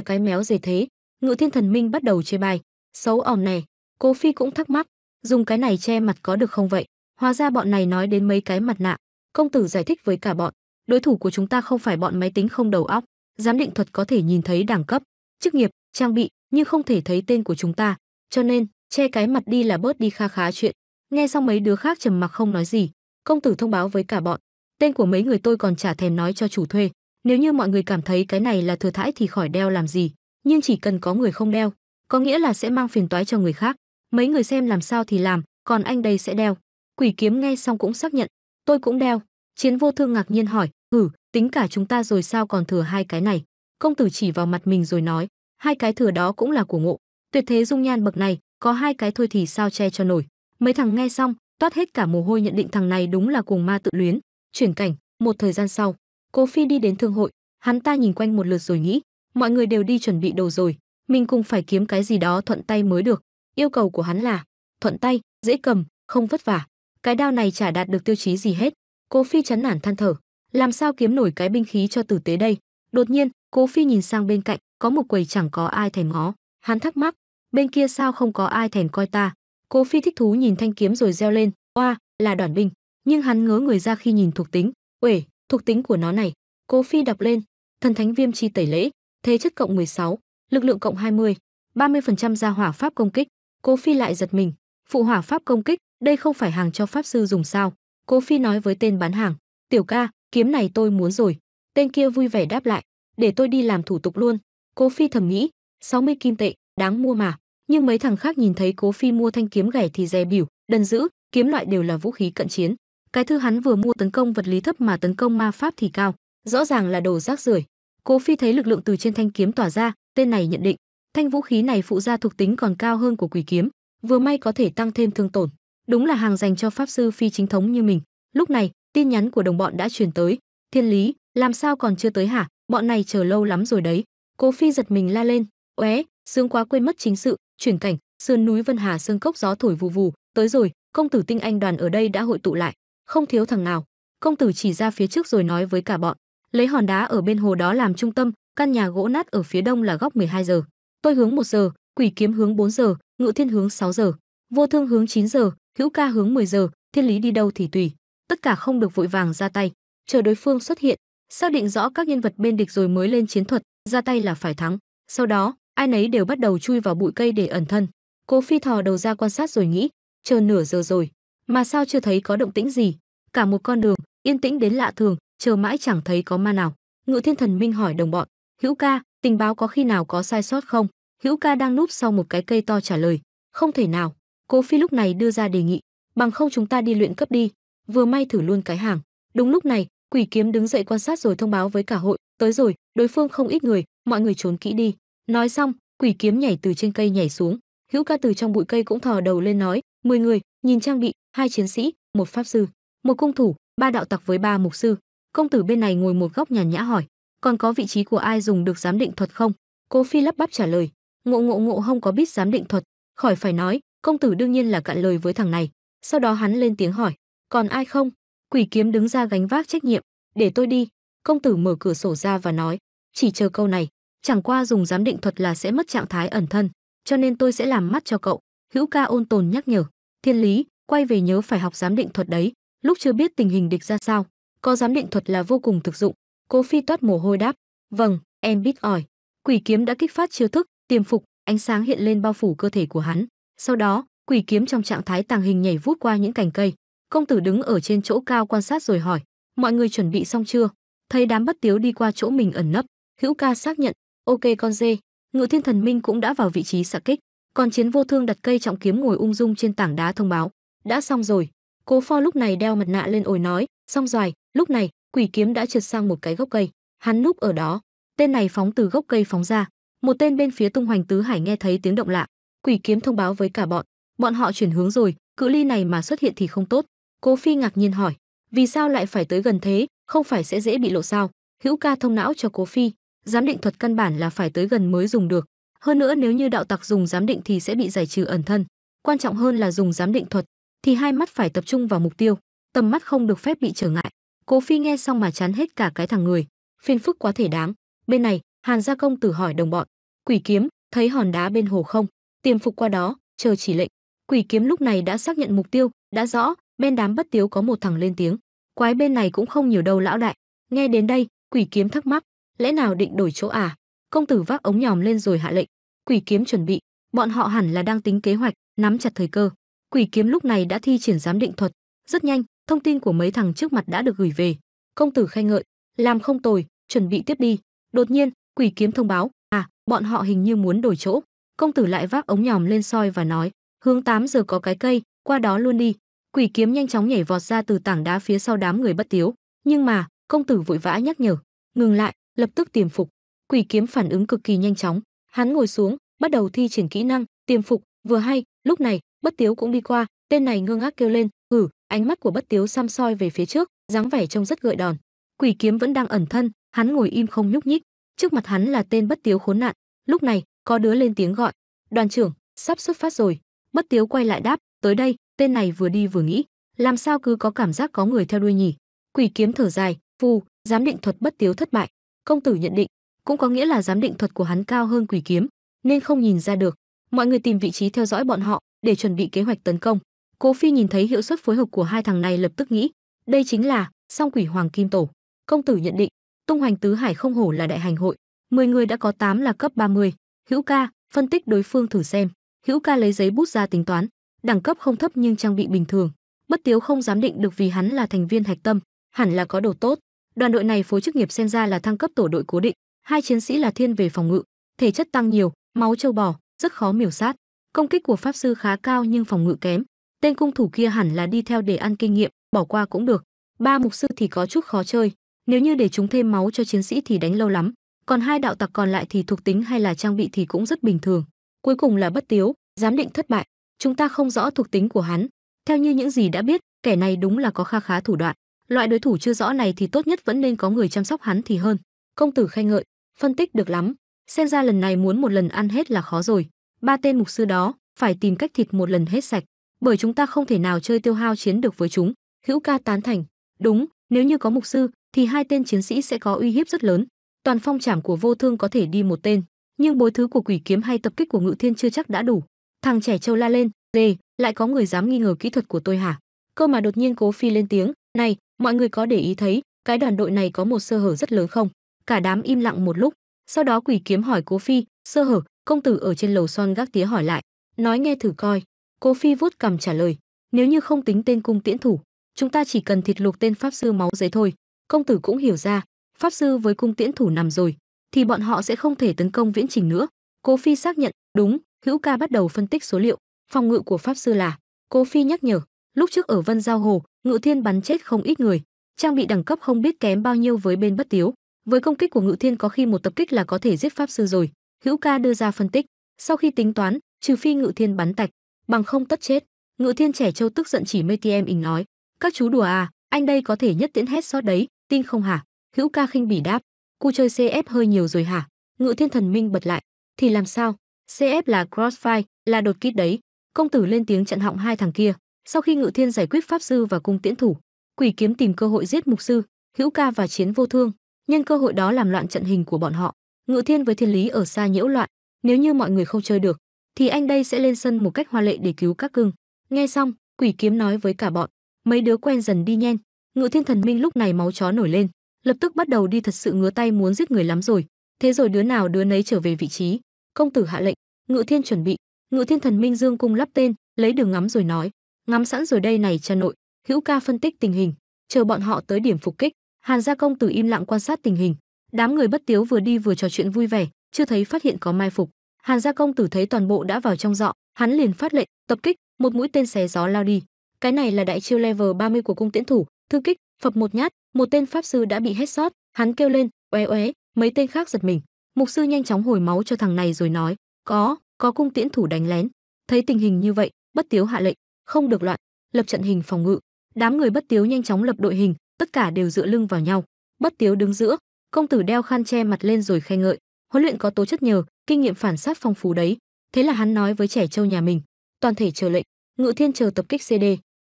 cái méo gì thế? Ngự Thiên Thần Minh bắt đầu chơi bài, xấu ỏm nè. Cố Phi cũng thắc mắc, dùng cái này che mặt có được không vậy? Hóa ra bọn này nói đến mấy cái mặt nạ, công tử giải thích với cả bọn, đối thủ của chúng ta không phải bọn máy tính không đầu óc, giám định thuật có thể nhìn thấy đẳng cấp, chức nghiệp, trang bị, nhưng không thể thấy tên của chúng ta, cho nên che cái mặt đi là bớt đi kha khá chuyện. Nghe xong mấy đứa khác trầm mặc không nói gì, công tử thông báo với cả bọn, Tên của mấy người tôi còn chả thèm nói cho chủ thuê, nếu như mọi người cảm thấy cái này là thừa thãi thì khỏi đeo làm gì, nhưng chỉ cần có người không đeo, có nghĩa là sẽ mang phiền toái cho người khác, mấy người xem làm sao thì làm, còn anh đây sẽ đeo. Quỷ kiếm nghe xong cũng xác nhận, tôi cũng đeo. Chiến vô thương ngạc nhiên hỏi, hử, ừ, tính cả chúng ta rồi sao còn thừa hai cái này? Công tử chỉ vào mặt mình rồi nói, hai cái thừa đó cũng là của ngộ. Tuyệt thế dung nhan bậc này, có hai cái thôi thì sao che cho nổi. Mấy thằng nghe xong, toát hết cả mồ hôi nhận định thằng này đúng là cuồng ma tự luyến, Chuyển cảnh, một thời gian sau, Cố Phi đi đến thương hội, hắn ta nhìn quanh một lượt rồi nghĩ, mọi người đều đi chuẩn bị đồ rồi, mình cũng phải kiếm cái gì đó thuận tay mới được. Yêu cầu của hắn là thuận tay, dễ cầm, không vất vả. Cái đao này chả đạt được tiêu chí gì hết. Cố Phi chán nản than thở, làm sao kiếm nổi cái binh khí cho tử tế đây? Đột nhiên, Cố Phi nhìn sang bên cạnh, có một quầy chẳng có ai thèm ngó. Hắn thắc mắc, bên kia sao không có ai thèm coi ta? Cố Phi thích thú nhìn thanh kiếm rồi reo lên, oa, là đoàn binh nhưng hắn ngớ người ra khi nhìn thuộc tính uể thuộc tính của nó này cố phi đọc lên thần thánh viêm chi tẩy lễ thế chất cộng 16, lực lượng cộng 20, 30% ra hỏa pháp công kích cố phi lại giật mình phụ hỏa pháp công kích đây không phải hàng cho pháp sư dùng sao cố phi nói với tên bán hàng tiểu ca kiếm này tôi muốn rồi tên kia vui vẻ đáp lại để tôi đi làm thủ tục luôn cố phi thầm nghĩ 60 kim tệ đáng mua mà nhưng mấy thằng khác nhìn thấy cố phi mua thanh kiếm ghẻ thì dè biểu đần dữ kiếm loại đều là vũ khí cận chiến cái thư hắn vừa mua tấn công vật lý thấp mà tấn công ma pháp thì cao, rõ ràng là đồ rác rưởi. Cố Phi thấy lực lượng từ trên thanh kiếm tỏa ra, tên này nhận định, thanh vũ khí này phụ gia thuộc tính còn cao hơn của quỷ kiếm, vừa may có thể tăng thêm thương tổn. Đúng là hàng dành cho pháp sư phi chính thống như mình. Lúc này, tin nhắn của đồng bọn đã truyền tới, "Thiên Lý, làm sao còn chưa tới hả? Bọn này chờ lâu lắm rồi đấy." Cố Phi giật mình la lên, "Óe, sướng quá quên mất chính sự, chuyển cảnh, sườn núi Vân Hà sương cốc gió thổi vù vù, tới rồi, công tử tinh anh đoàn ở đây đã hội tụ lại không thiếu thằng nào. Công tử chỉ ra phía trước rồi nói với cả bọn, lấy hòn đá ở bên hồ đó làm trung tâm, căn nhà gỗ nát ở phía đông là góc 12 giờ. Tôi hướng 1 giờ, Quỷ kiếm hướng 4 giờ, Ngự Thiên hướng 6 giờ, Vô Thương hướng 9 giờ, Hữu Ca hướng 10 giờ, Thiên Lý đi đâu thì tùy, tất cả không được vội vàng ra tay, chờ đối phương xuất hiện, xác định rõ các nhân vật bên địch rồi mới lên chiến thuật, ra tay là phải thắng. Sau đó, ai nấy đều bắt đầu chui vào bụi cây để ẩn thân. Cố Phi thò đầu ra quan sát rồi nghĩ, chờ nửa giờ rồi, mà sao chưa thấy có động tĩnh gì cả một con đường yên tĩnh đến lạ thường chờ mãi chẳng thấy có ma nào ngự thiên thần minh hỏi đồng bọn hữu ca tình báo có khi nào có sai sót không hữu ca đang núp sau một cái cây to trả lời không thể nào cố phi lúc này đưa ra đề nghị bằng không chúng ta đi luyện cấp đi vừa may thử luôn cái hàng đúng lúc này quỷ kiếm đứng dậy quan sát rồi thông báo với cả hội tới rồi đối phương không ít người mọi người trốn kỹ đi nói xong quỷ kiếm nhảy từ trên cây nhảy xuống hữu ca từ trong bụi cây cũng thò đầu lên nói 10 người nhìn trang bị hai chiến sĩ một pháp sư một cung thủ ba đạo tặc với ba mục sư công tử bên này ngồi một góc nhàn nhã hỏi còn có vị trí của ai dùng được giám định thuật không cố phi lắp bắp trả lời ngộ ngộ ngộ không có biết giám định thuật khỏi phải nói công tử đương nhiên là cạn lời với thằng này sau đó hắn lên tiếng hỏi còn ai không quỷ kiếm đứng ra gánh vác trách nhiệm để tôi đi công tử mở cửa sổ ra và nói chỉ chờ câu này chẳng qua dùng giám định thuật là sẽ mất trạng thái ẩn thân cho nên tôi sẽ làm mắt cho cậu hữu ca ôn tồn nhắc nhở thiên lý quay về nhớ phải học giám định thuật đấy lúc chưa biết tình hình địch ra sao có giám định thuật là vô cùng thực dụng cố phi toát mồ hôi đáp vâng em biết ỏi quỷ kiếm đã kích phát chiêu thức tiềm phục ánh sáng hiện lên bao phủ cơ thể của hắn sau đó quỷ kiếm trong trạng thái tàng hình nhảy vút qua những cành cây công tử đứng ở trên chỗ cao quan sát rồi hỏi mọi người chuẩn bị xong chưa thấy đám bất tiếu đi qua chỗ mình ẩn nấp hữu ca xác nhận ok con dê ngự thiên thần minh cũng đã vào vị trí xạ kích còn chiến vô thương đặt cây trọng kiếm ngồi ung dung trên tảng đá thông báo đã xong rồi cố pho lúc này đeo mặt nạ lên ồi nói xong rồi lúc này quỷ kiếm đã trượt sang một cái gốc cây hắn núp ở đó tên này phóng từ gốc cây phóng ra một tên bên phía tung hoành tứ hải nghe thấy tiếng động lạ quỷ kiếm thông báo với cả bọn bọn họ chuyển hướng rồi cự ly này mà xuất hiện thì không tốt cố phi ngạc nhiên hỏi vì sao lại phải tới gần thế không phải sẽ dễ bị lộ sao hữu ca thông não cho cố phi giám định thuật căn bản là phải tới gần mới dùng được hơn nữa nếu như đạo tặc dùng giám định thì sẽ bị giải trừ ẩn thân. Quan trọng hơn là dùng giám định thuật thì hai mắt phải tập trung vào mục tiêu, tầm mắt không được phép bị trở ngại. Cố Phi nghe xong mà chán hết cả cái thằng người, phiền phức quá thể đáng. Bên này, Hàn Gia Công tử hỏi đồng bọn, "Quỷ kiếm, thấy hòn đá bên hồ không? Tiềm phục qua đó, chờ chỉ lệnh." Quỷ kiếm lúc này đã xác nhận mục tiêu, đã rõ, bên đám bất tiếu có một thằng lên tiếng. Quái bên này cũng không nhiều đâu lão đại. Nghe đến đây, quỷ kiếm thắc mắc, lẽ nào định đổi chỗ à? công tử vác ống nhòm lên rồi hạ lệnh quỷ kiếm chuẩn bị bọn họ hẳn là đang tính kế hoạch nắm chặt thời cơ quỷ kiếm lúc này đã thi triển giám định thuật rất nhanh thông tin của mấy thằng trước mặt đã được gửi về công tử khen ngợi làm không tồi chuẩn bị tiếp đi đột nhiên quỷ kiếm thông báo à bọn họ hình như muốn đổi chỗ công tử lại vác ống nhòm lên soi và nói hướng 8 giờ có cái cây qua đó luôn đi quỷ kiếm nhanh chóng nhảy vọt ra từ tảng đá phía sau đám người bất tiếu nhưng mà công tử vội vã nhắc nhở ngừng lại lập tức tiềm phục quỷ kiếm phản ứng cực kỳ nhanh chóng hắn ngồi xuống bắt đầu thi triển kỹ năng tiềm phục vừa hay lúc này bất tiếu cũng đi qua tên này ngơ ngác kêu lên hử ừ, ánh mắt của bất tiếu xăm soi về phía trước dáng vẻ trông rất gợi đòn quỷ kiếm vẫn đang ẩn thân hắn ngồi im không nhúc nhích trước mặt hắn là tên bất tiếu khốn nạn lúc này có đứa lên tiếng gọi đoàn trưởng sắp xuất phát rồi bất tiếu quay lại đáp tới đây tên này vừa đi vừa nghĩ làm sao cứ có cảm giác có người theo đuôi nhỉ quỷ kiếm thở dài phù giám định thuật bất tiếu thất bại công tử nhận định cũng có nghĩa là giám định thuật của hắn cao hơn quỷ kiếm, nên không nhìn ra được. Mọi người tìm vị trí theo dõi bọn họ để chuẩn bị kế hoạch tấn công. Cố Phi nhìn thấy hiệu suất phối hợp của hai thằng này lập tức nghĩ, đây chính là Song Quỷ Hoàng Kim Tổ. Công tử nhận định, tung hoành tứ hải không hổ là đại hành hội, 10 người đã có 8 là cấp 30. Hữu Ca, phân tích đối phương thử xem. Hữu Ca lấy giấy bút ra tính toán, đẳng cấp không thấp nhưng trang bị bình thường, bất tiếu không dám định được vì hắn là thành viên hạch tâm, hẳn là có đồ tốt. Đoàn đội này phối chức nghiệp xem ra là thăng cấp tổ đội cố định, hai chiến sĩ là thiên về phòng ngự thể chất tăng nhiều máu trâu bò rất khó miểu sát công kích của pháp sư khá cao nhưng phòng ngự kém tên cung thủ kia hẳn là đi theo để ăn kinh nghiệm bỏ qua cũng được ba mục sư thì có chút khó chơi nếu như để chúng thêm máu cho chiến sĩ thì đánh lâu lắm còn hai đạo tặc còn lại thì thuộc tính hay là trang bị thì cũng rất bình thường cuối cùng là bất tiếu giám định thất bại chúng ta không rõ thuộc tính của hắn theo như những gì đã biết kẻ này đúng là có kha khá thủ đoạn loại đối thủ chưa rõ này thì tốt nhất vẫn nên có người chăm sóc hắn thì hơn công tử khen ngợi phân tích được lắm, xem ra lần này muốn một lần ăn hết là khó rồi. Ba tên mục sư đó phải tìm cách thịt một lần hết sạch, bởi chúng ta không thể nào chơi tiêu hao chiến được với chúng. Hữu ca tán thành, đúng, nếu như có mục sư thì hai tên chiến sĩ sẽ có uy hiếp rất lớn. Toàn phong trảm của vô thương có thể đi một tên, nhưng bối thứ của quỷ kiếm hay tập kích của ngự thiên chưa chắc đã đủ. Thằng trẻ trâu la lên, "Dê, lại có người dám nghi ngờ kỹ thuật của tôi hả?" Cơ mà đột nhiên Cố Phi lên tiếng, "Này, mọi người có để ý thấy, cái đoàn đội này có một sơ hở rất lớn không? cả đám im lặng một lúc sau đó quỷ kiếm hỏi cố phi sơ hở công tử ở trên lầu son gác tía hỏi lại nói nghe thử coi cố phi vuốt cầm trả lời nếu như không tính tên cung tiễn thủ chúng ta chỉ cần thịt luộc tên pháp sư máu giấy thôi công tử cũng hiểu ra pháp sư với cung tiễn thủ nằm rồi thì bọn họ sẽ không thể tấn công viễn trình nữa cố phi xác nhận đúng hữu ca bắt đầu phân tích số liệu phòng ngự của pháp sư là cố phi nhắc nhở lúc trước ở vân giao hồ ngự thiên bắn chết không ít người trang bị đẳng cấp không biết kém bao nhiêu với bên bất tiếu với công kích của Ngự Thiên có khi một tập kích là có thể giết pháp sư rồi, Hữu Ca đưa ra phân tích, sau khi tính toán, trừ phi Ngự Thiên bắn tạch, bằng không tất chết. Ngự Thiên trẻ trâu tức giận chỉ mê em ình nói, các chú đùa à, anh đây có thể nhất tiễn hết sót đấy, tin không hả? Hữu Ca khinh bỉ đáp, cu chơi CF hơi nhiều rồi hả? Ngự Thiên thần minh bật lại, thì làm sao? CF là crossfire, là đột kích đấy. Công tử lên tiếng chặn họng hai thằng kia. Sau khi Ngự Thiên giải quyết pháp sư và cung tiễn thủ, quỷ kiếm tìm cơ hội giết mục sư, Hữu Ca và Chiến Vô Thương, nhân cơ hội đó làm loạn trận hình của bọn họ. Ngự Thiên với Thiên Lý ở xa nhiễu loạn, nếu như mọi người không chơi được, thì anh đây sẽ lên sân một cách hoa lệ để cứu các cưng. Nghe xong, Quỷ Kiếm nói với cả bọn, mấy đứa quen dần đi nhen Ngự Thiên Thần Minh lúc này máu chó nổi lên, lập tức bắt đầu đi thật sự ngứa tay muốn giết người lắm rồi. Thế rồi đứa nào đứa nấy trở về vị trí. Công tử hạ lệnh, Ngự Thiên chuẩn bị. Ngự Thiên Thần Minh dương cung lắp tên, lấy đường ngắm rồi nói, ngắm sẵn rồi đây này cha nội. Hữu Ca phân tích tình hình, chờ bọn họ tới điểm phục kích, Hàn gia công tử im lặng quan sát tình hình, đám người bất tiếu vừa đi vừa trò chuyện vui vẻ, chưa thấy phát hiện có mai phục. Hàn gia công tử thấy toàn bộ đã vào trong dọ, hắn liền phát lệnh, tập kích, một mũi tên xé gió lao đi. Cái này là đại chiêu level 30 của cung tiễn thủ, Thư kích, phập một nhát, một tên pháp sư đã bị hết sót, hắn kêu lên, oé oé, mấy tên khác giật mình. Mục sư nhanh chóng hồi máu cho thằng này rồi nói, có, có cung tiễn thủ đánh lén. Thấy tình hình như vậy, bất tiếu hạ lệnh, không được loạn, lập trận hình phòng ngự. Đám người bất tiếu nhanh chóng lập đội hình, tất cả đều dựa lưng vào nhau. Bất Tiếu đứng giữa, công tử đeo khăn che mặt lên rồi khen ngợi, huấn luyện có tố chất nhờ, kinh nghiệm phản sát phong phú đấy. Thế là hắn nói với trẻ trâu nhà mình, toàn thể chờ lệnh, Ngự Thiên chờ tập kích CD.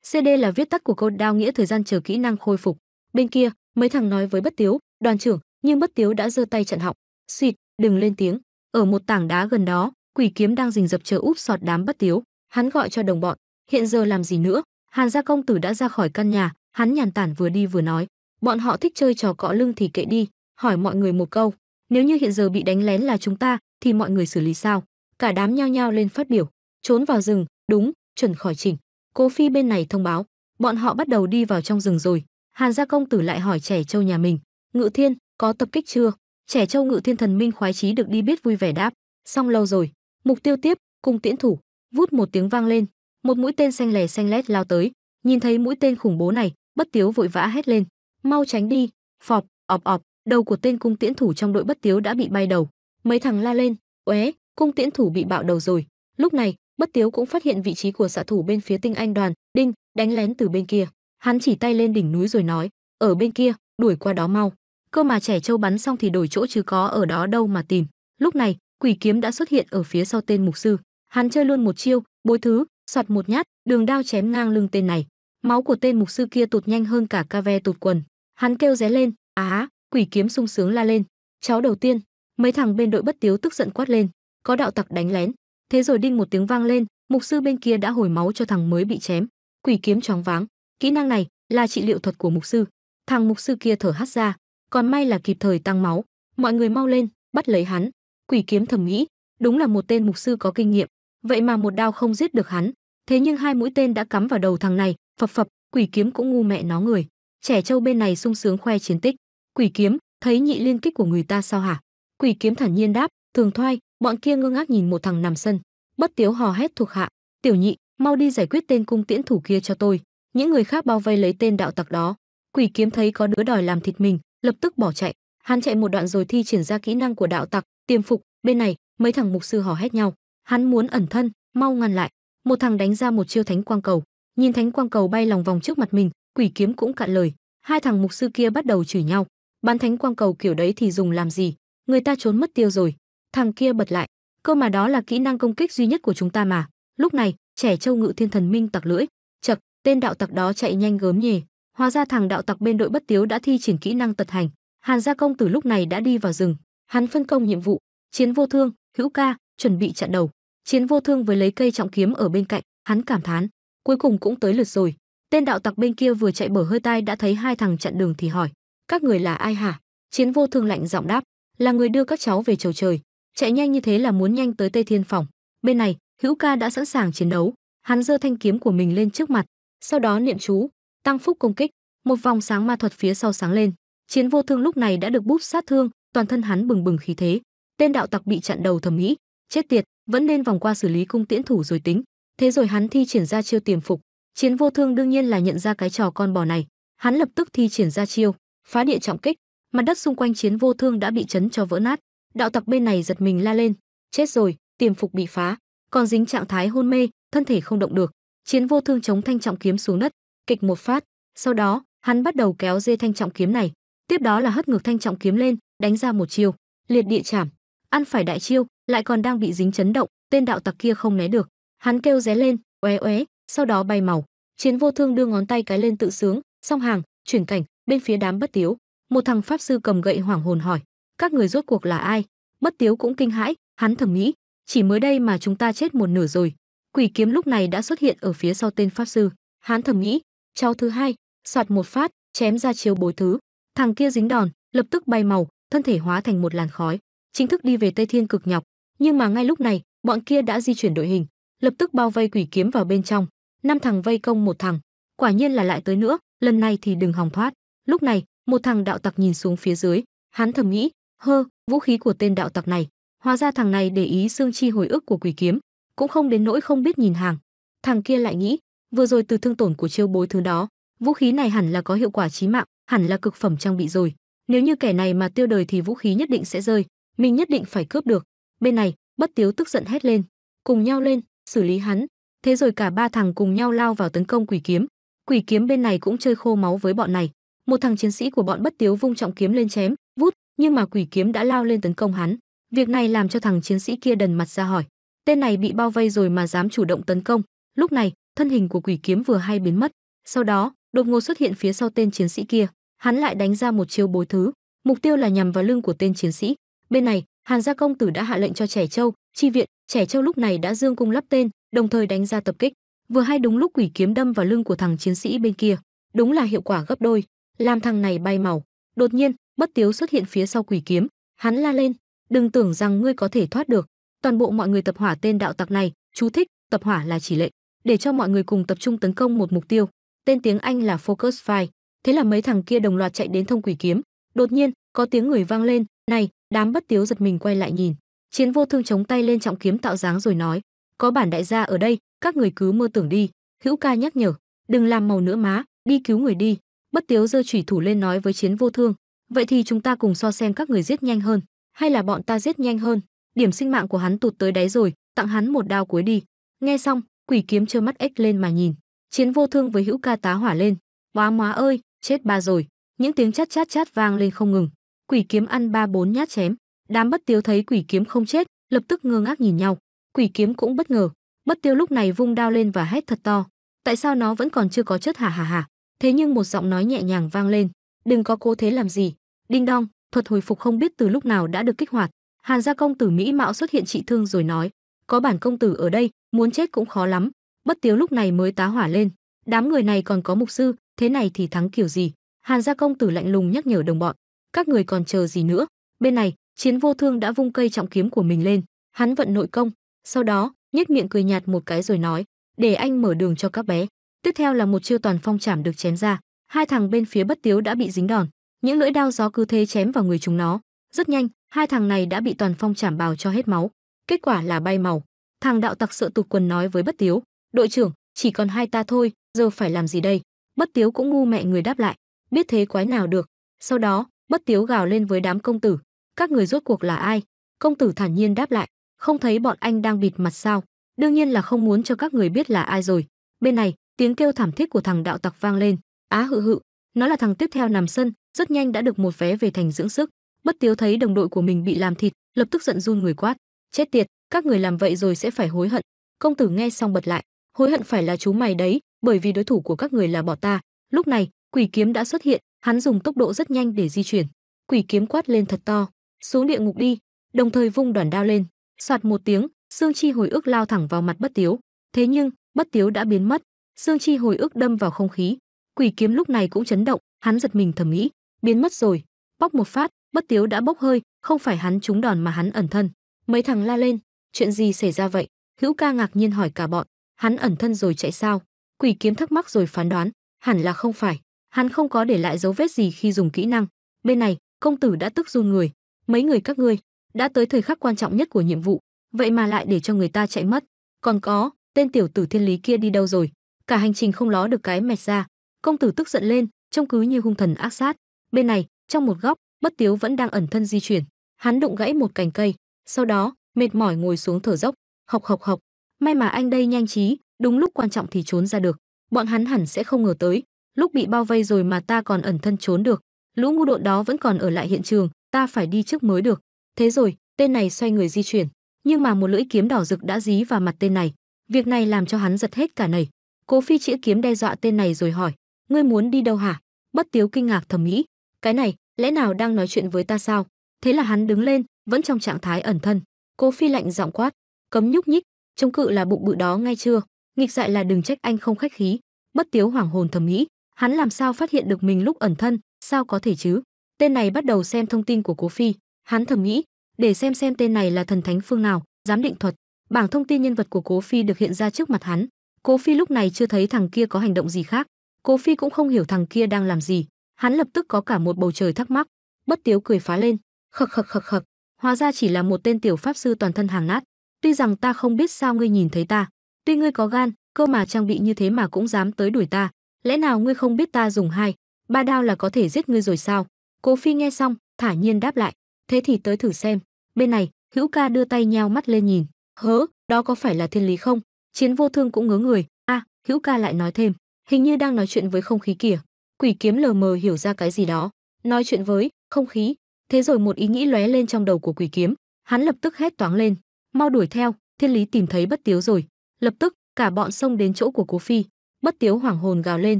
CD là viết tắt của câu đao nghĩa thời gian chờ kỹ năng khôi phục. Bên kia, mấy thằng nói với Bất Tiếu, đoàn trưởng, nhưng Bất Tiếu đã giơ tay chặn họng, "Xịt, đừng lên tiếng." Ở một tảng đá gần đó, Quỷ Kiếm đang rình rập chờ úp sọt đám Bất Tiếu, hắn gọi cho đồng bọn, "Hiện giờ làm gì nữa?" Hàn gia công tử đã ra khỏi căn nhà, Hắn nhàn tản vừa đi vừa nói, bọn họ thích chơi trò cọ lưng thì kệ đi, hỏi mọi người một câu, nếu như hiện giờ bị đánh lén là chúng ta thì mọi người xử lý sao? Cả đám nhao nhao lên phát biểu, trốn vào rừng, đúng, chuẩn khỏi chỉnh. Cố Phi bên này thông báo, bọn họ bắt đầu đi vào trong rừng rồi. Hàn gia công tử lại hỏi trẻ châu nhà mình, Ngự Thiên, có tập kích chưa? Trẻ châu Ngự Thiên thần minh khoái chí được đi biết vui vẻ đáp, xong lâu rồi. Mục tiêu tiếp, cung tiễn thủ, vút một tiếng vang lên, một mũi tên xanh lè xanh lét lao tới, nhìn thấy mũi tên khủng bố này, bất tiếu vội vã hét lên mau tránh đi phọp ọp ọp đầu của tên cung tiễn thủ trong đội bất tiếu đã bị bay đầu mấy thằng la lên óe cung tiễn thủ bị bạo đầu rồi lúc này bất tiếu cũng phát hiện vị trí của xạ thủ bên phía tinh anh đoàn đinh đánh lén từ bên kia hắn chỉ tay lên đỉnh núi rồi nói ở bên kia đuổi qua đó mau cơ mà trẻ trâu bắn xong thì đổi chỗ chứ có ở đó đâu mà tìm lúc này quỷ kiếm đã xuất hiện ở phía sau tên mục sư hắn chơi luôn một chiêu bối thứ soạt một nhát đường đao chém ngang lưng tên này Máu của tên mục sư kia tụt nhanh hơn cả ca ve tụt quần. Hắn kêu ré lên, á, quỷ kiếm sung sướng la lên. Cháu đầu tiên, mấy thằng bên đội bất tiếu tức giận quát lên, có đạo tặc đánh lén. Thế rồi đinh một tiếng vang lên, mục sư bên kia đã hồi máu cho thằng mới bị chém. Quỷ kiếm choáng váng, kỹ năng này là trị liệu thuật của mục sư. Thằng mục sư kia thở hắt ra, còn may là kịp thời tăng máu. Mọi người mau lên, bắt lấy hắn. Quỷ kiếm thầm nghĩ, đúng là một tên mục sư có kinh nghiệm, vậy mà một đao không giết được hắn. Thế nhưng hai mũi tên đã cắm vào đầu thằng này, phập phập quỷ kiếm cũng ngu mẹ nó người trẻ trâu bên này sung sướng khoe chiến tích quỷ kiếm thấy nhị liên kích của người ta sao hả quỷ kiếm thản nhiên đáp thường thoai bọn kia ngơ ngác nhìn một thằng nằm sân bất tiếu hò hét thuộc hạ tiểu nhị mau đi giải quyết tên cung tiễn thủ kia cho tôi những người khác bao vây lấy tên đạo tặc đó quỷ kiếm thấy có đứa đòi làm thịt mình lập tức bỏ chạy hắn chạy một đoạn rồi thi triển ra kỹ năng của đạo tặc tiềm phục bên này mấy thằng mục sư hò hét nhau hắn muốn ẩn thân mau ngăn lại một thằng đánh ra một chiêu thánh quang cầu Nhìn thánh quang cầu bay lòng vòng trước mặt mình, quỷ kiếm cũng cạn lời, hai thằng mục sư kia bắt đầu chửi nhau, bán thánh quang cầu kiểu đấy thì dùng làm gì, người ta trốn mất tiêu rồi. Thằng kia bật lại, cơ mà đó là kỹ năng công kích duy nhất của chúng ta mà. Lúc này, trẻ châu ngự thiên thần minh tặc lưỡi, chật, tên đạo tặc đó chạy nhanh gớm nhề. Hóa ra thằng đạo tặc bên đội bất tiếu đã thi triển kỹ năng tật hành, Hàn Gia Công từ lúc này đã đi vào rừng, hắn phân công nhiệm vụ, chiến vô thương, hữu ca, chuẩn bị chặn đầu. Chiến vô thương với lấy cây trọng kiếm ở bên cạnh, hắn cảm thán, cuối cùng cũng tới lượt rồi tên đạo tặc bên kia vừa chạy bở hơi tai đã thấy hai thằng chặn đường thì hỏi các người là ai hả chiến vô thương lạnh giọng đáp là người đưa các cháu về chầu trời chạy nhanh như thế là muốn nhanh tới tây thiên phòng bên này hữu ca đã sẵn sàng chiến đấu hắn giơ thanh kiếm của mình lên trước mặt sau đó niệm chú tăng phúc công kích một vòng sáng ma thuật phía sau sáng lên chiến vô thương lúc này đã được bút sát thương toàn thân hắn bừng bừng khí thế tên đạo tặc bị chặn đầu thầm nghĩ chết tiệt vẫn nên vòng qua xử lý cung tiễn thủ rồi tính Thế rồi hắn thi triển ra chiêu tiềm phục, Chiến Vô Thương đương nhiên là nhận ra cái trò con bò này, hắn lập tức thi triển ra chiêu, phá địa trọng kích, mặt đất xung quanh Chiến Vô Thương đã bị chấn cho vỡ nát, đạo tặc bên này giật mình la lên, chết rồi, tiềm phục bị phá, còn dính trạng thái hôn mê, thân thể không động được. Chiến Vô Thương chống thanh trọng kiếm xuống đất, kịch một phát, sau đó, hắn bắt đầu kéo dê thanh trọng kiếm này, tiếp đó là hất ngược thanh trọng kiếm lên, đánh ra một chiêu, liệt địa chảm, ăn phải đại chiêu, lại còn đang bị dính chấn động, tên đạo tặc kia không né được, Hắn kêu ré lên, oé oé, sau đó bay màu. Chiến vô thương đưa ngón tay cái lên tự sướng, song hàng, chuyển cảnh, bên phía đám bất tiếu. Một thằng pháp sư cầm gậy hoảng hồn hỏi, các người rốt cuộc là ai? Bất tiếu cũng kinh hãi, hắn thầm nghĩ, chỉ mới đây mà chúng ta chết một nửa rồi. Quỷ kiếm lúc này đã xuất hiện ở phía sau tên pháp sư. Hắn thầm nghĩ, cháu thứ hai, soạt một phát, chém ra chiếu bối thứ. Thằng kia dính đòn, lập tức bay màu, thân thể hóa thành một làn khói, chính thức đi về Tây Thiên cực nhọc. Nhưng mà ngay lúc này, bọn kia đã di chuyển đội hình, lập tức bao vây quỷ kiếm vào bên trong, năm thằng vây công một thằng, quả nhiên là lại tới nữa, lần này thì đừng hòng thoát. Lúc này, một thằng đạo tặc nhìn xuống phía dưới, hắn thầm nghĩ, hơ, vũ khí của tên đạo tặc này, hóa ra thằng này để ý xương chi hồi ức của quỷ kiếm, cũng không đến nỗi không biết nhìn hàng. Thằng kia lại nghĩ, vừa rồi từ thương tổn của chiêu bối thứ đó, vũ khí này hẳn là có hiệu quả chí mạng, hẳn là cực phẩm trang bị rồi. Nếu như kẻ này mà tiêu đời thì vũ khí nhất định sẽ rơi, mình nhất định phải cướp được. Bên này, Bất Tiếu tức giận hét lên, cùng nhau lên, xử lý hắn. Thế rồi cả ba thằng cùng nhau lao vào tấn công quỷ kiếm. Quỷ kiếm bên này cũng chơi khô máu với bọn này. Một thằng chiến sĩ của bọn bất tiếu vung trọng kiếm lên chém, vút, nhưng mà quỷ kiếm đã lao lên tấn công hắn. Việc này làm cho thằng chiến sĩ kia đần mặt ra hỏi. Tên này bị bao vây rồi mà dám chủ động tấn công. Lúc này, thân hình của quỷ kiếm vừa hay biến mất. Sau đó, đột ngột xuất hiện phía sau tên chiến sĩ kia. Hắn lại đánh ra một chiêu bối thứ. Mục tiêu là nhằm vào lưng của tên chiến sĩ. Bên này, Hàn Gia Công Tử đã hạ lệnh cho trẻ trâu, chi viện, Trẻ trâu lúc này đã dương cung lắp tên, đồng thời đánh ra tập kích. Vừa hay đúng lúc quỷ kiếm đâm vào lưng của thằng chiến sĩ bên kia, đúng là hiệu quả gấp đôi, làm thằng này bay màu. Đột nhiên, Bất Tiếu xuất hiện phía sau quỷ kiếm, hắn la lên, "Đừng tưởng rằng ngươi có thể thoát được, toàn bộ mọi người tập hỏa tên đạo tặc này, chú thích, tập hỏa là chỉ lệnh, để cho mọi người cùng tập trung tấn công một mục tiêu." Tên tiếng Anh là Focus Fire. Thế là mấy thằng kia đồng loạt chạy đến thông quỷ kiếm, đột nhiên có tiếng người vang lên, "Này, đám Bất Tiếu giật mình quay lại nhìn, chiến vô thương chống tay lên trọng kiếm tạo dáng rồi nói có bản đại gia ở đây các người cứ mơ tưởng đi hữu ca nhắc nhở đừng làm màu nữa má đi cứu người đi bất tiếu giơ chủy thủ lên nói với chiến vô thương vậy thì chúng ta cùng so xem các người giết nhanh hơn hay là bọn ta giết nhanh hơn điểm sinh mạng của hắn tụt tới đáy rồi tặng hắn một đao cuối đi nghe xong quỷ kiếm trơ mắt ếch lên mà nhìn chiến vô thương với hữu ca tá hỏa lên quá má ơi chết ba rồi những tiếng chát chát chát vang lên không ngừng quỷ kiếm ăn ba bốn nhát chém Đám Bất Tiêu thấy Quỷ Kiếm không chết, lập tức ngơ ngác nhìn nhau. Quỷ Kiếm cũng bất ngờ. Bất Tiêu lúc này vung đao lên và hét thật to. Tại sao nó vẫn còn chưa có chết hả hả hả? Thế nhưng một giọng nói nhẹ nhàng vang lên, đừng có cố thế làm gì. Đinh đong, thuật hồi phục không biết từ lúc nào đã được kích hoạt. Hàn gia công tử mỹ mạo xuất hiện trị thương rồi nói, có bản công tử ở đây, muốn chết cũng khó lắm. Bất Tiếu lúc này mới tá hỏa lên, đám người này còn có mục sư, thế này thì thắng kiểu gì? Hàn gia công tử lạnh lùng nhắc nhở đồng bọn, các người còn chờ gì nữa? Bên này, Chiến vô thương đã vung cây trọng kiếm của mình lên, hắn vận nội công, sau đó, nhếch miệng cười nhạt một cái rồi nói, để anh mở đường cho các bé. Tiếp theo là một chiêu toàn phong chảm được chém ra, hai thằng bên phía bất tiếu đã bị dính đòn, những lưỡi đao gió cứ thế chém vào người chúng nó. Rất nhanh, hai thằng này đã bị toàn phong chảm bào cho hết máu. Kết quả là bay màu. Thằng đạo tặc sợ tụt quần nói với bất tiếu, đội trưởng, chỉ còn hai ta thôi, giờ phải làm gì đây? Bất tiếu cũng ngu mẹ người đáp lại, biết thế quái nào được. Sau đó, bất tiếu gào lên với đám công tử, các người rốt cuộc là ai? Công tử thản nhiên đáp lại, không thấy bọn anh đang bịt mặt sao? Đương nhiên là không muốn cho các người biết là ai rồi. Bên này, tiếng kêu thảm thiết của thằng đạo tặc vang lên, á hự hự, nó là thằng tiếp theo nằm sân, rất nhanh đã được một vé về thành dưỡng sức. Bất Tiếu thấy đồng đội của mình bị làm thịt, lập tức giận run người quát, chết tiệt, các người làm vậy rồi sẽ phải hối hận. Công tử nghe xong bật lại, hối hận phải là chú mày đấy, bởi vì đối thủ của các người là bọn ta. Lúc này, quỷ kiếm đã xuất hiện, hắn dùng tốc độ rất nhanh để di chuyển. Quỷ kiếm quát lên thật to, xuống địa ngục đi, đồng thời vung đoàn đao lên, soạt một tiếng, xương Chi hồi ức lao thẳng vào mặt Bất Tiếu. Thế nhưng, Bất Tiếu đã biến mất, xương Chi hồi ức đâm vào không khí. Quỷ kiếm lúc này cũng chấn động, hắn giật mình thầm nghĩ, biến mất rồi. Bóc một phát, Bất Tiếu đã bốc hơi, không phải hắn trúng đòn mà hắn ẩn thân. Mấy thằng la lên, chuyện gì xảy ra vậy? Hữu Ca ngạc nhiên hỏi cả bọn, hắn ẩn thân rồi chạy sao? Quỷ kiếm thắc mắc rồi phán đoán, hẳn là không phải, hắn không có để lại dấu vết gì khi dùng kỹ năng. Bên này, công tử đã tức run người, mấy người các ngươi đã tới thời khắc quan trọng nhất của nhiệm vụ vậy mà lại để cho người ta chạy mất còn có tên tiểu tử thiên lý kia đi đâu rồi cả hành trình không ló được cái mẹt ra công tử tức giận lên trông cứ như hung thần ác sát bên này trong một góc bất tiếu vẫn đang ẩn thân di chuyển hắn đụng gãy một cành cây sau đó mệt mỏi ngồi xuống thở dốc học học học may mà anh đây nhanh trí đúng lúc quan trọng thì trốn ra được bọn hắn hẳn sẽ không ngờ tới lúc bị bao vây rồi mà ta còn ẩn thân trốn được lũ ngu độn đó vẫn còn ở lại hiện trường ta phải đi trước mới được. Thế rồi, tên này xoay người di chuyển, nhưng mà một lưỡi kiếm đỏ rực đã dí vào mặt tên này. Việc này làm cho hắn giật hết cả nảy. Cố Phi chĩa kiếm đe dọa tên này rồi hỏi, ngươi muốn đi đâu hả? Bất Tiếu kinh ngạc thầm nghĩ, cái này, lẽ nào đang nói chuyện với ta sao? Thế là hắn đứng lên, vẫn trong trạng thái ẩn thân. Cố Phi lạnh giọng quát, cấm nhúc nhích, chống cự là bụng bự đó ngay chưa? Nghịch dại là đừng trách anh không khách khí. Bất Tiếu hoảng hồn thầm nghĩ, hắn làm sao phát hiện được mình lúc ẩn thân, sao có thể chứ? tên này bắt đầu xem thông tin của cố phi hắn thầm nghĩ để xem xem tên này là thần thánh phương nào giám định thuật bảng thông tin nhân vật của cố phi được hiện ra trước mặt hắn cố phi lúc này chưa thấy thằng kia có hành động gì khác cố phi cũng không hiểu thằng kia đang làm gì hắn lập tức có cả một bầu trời thắc mắc bất tiếu cười phá lên khực khực khực khực, hóa ra chỉ là một tên tiểu pháp sư toàn thân hàng nát tuy rằng ta không biết sao ngươi nhìn thấy ta tuy ngươi có gan cơ mà trang bị như thế mà cũng dám tới đuổi ta lẽ nào ngươi không biết ta dùng hai ba đao là có thể giết ngươi rồi sao Cố Phi nghe xong, thả nhiên đáp lại, thế thì tới thử xem. Bên này, Hữu Ca đưa tay nheo mắt lên nhìn, hớ, đó có phải là thiên lý không? Chiến vô thương cũng ngớ người, a, à, Hữu Ca lại nói thêm, hình như đang nói chuyện với không khí kìa. Quỷ kiếm lờ mờ hiểu ra cái gì đó, nói chuyện với không khí. Thế rồi một ý nghĩ lóe lên trong đầu của quỷ kiếm, hắn lập tức hét toáng lên, mau đuổi theo, thiên lý tìm thấy bất tiếu rồi. Lập tức, cả bọn xông đến chỗ của Cố Phi. Bất tiếu hoảng hồn gào lên,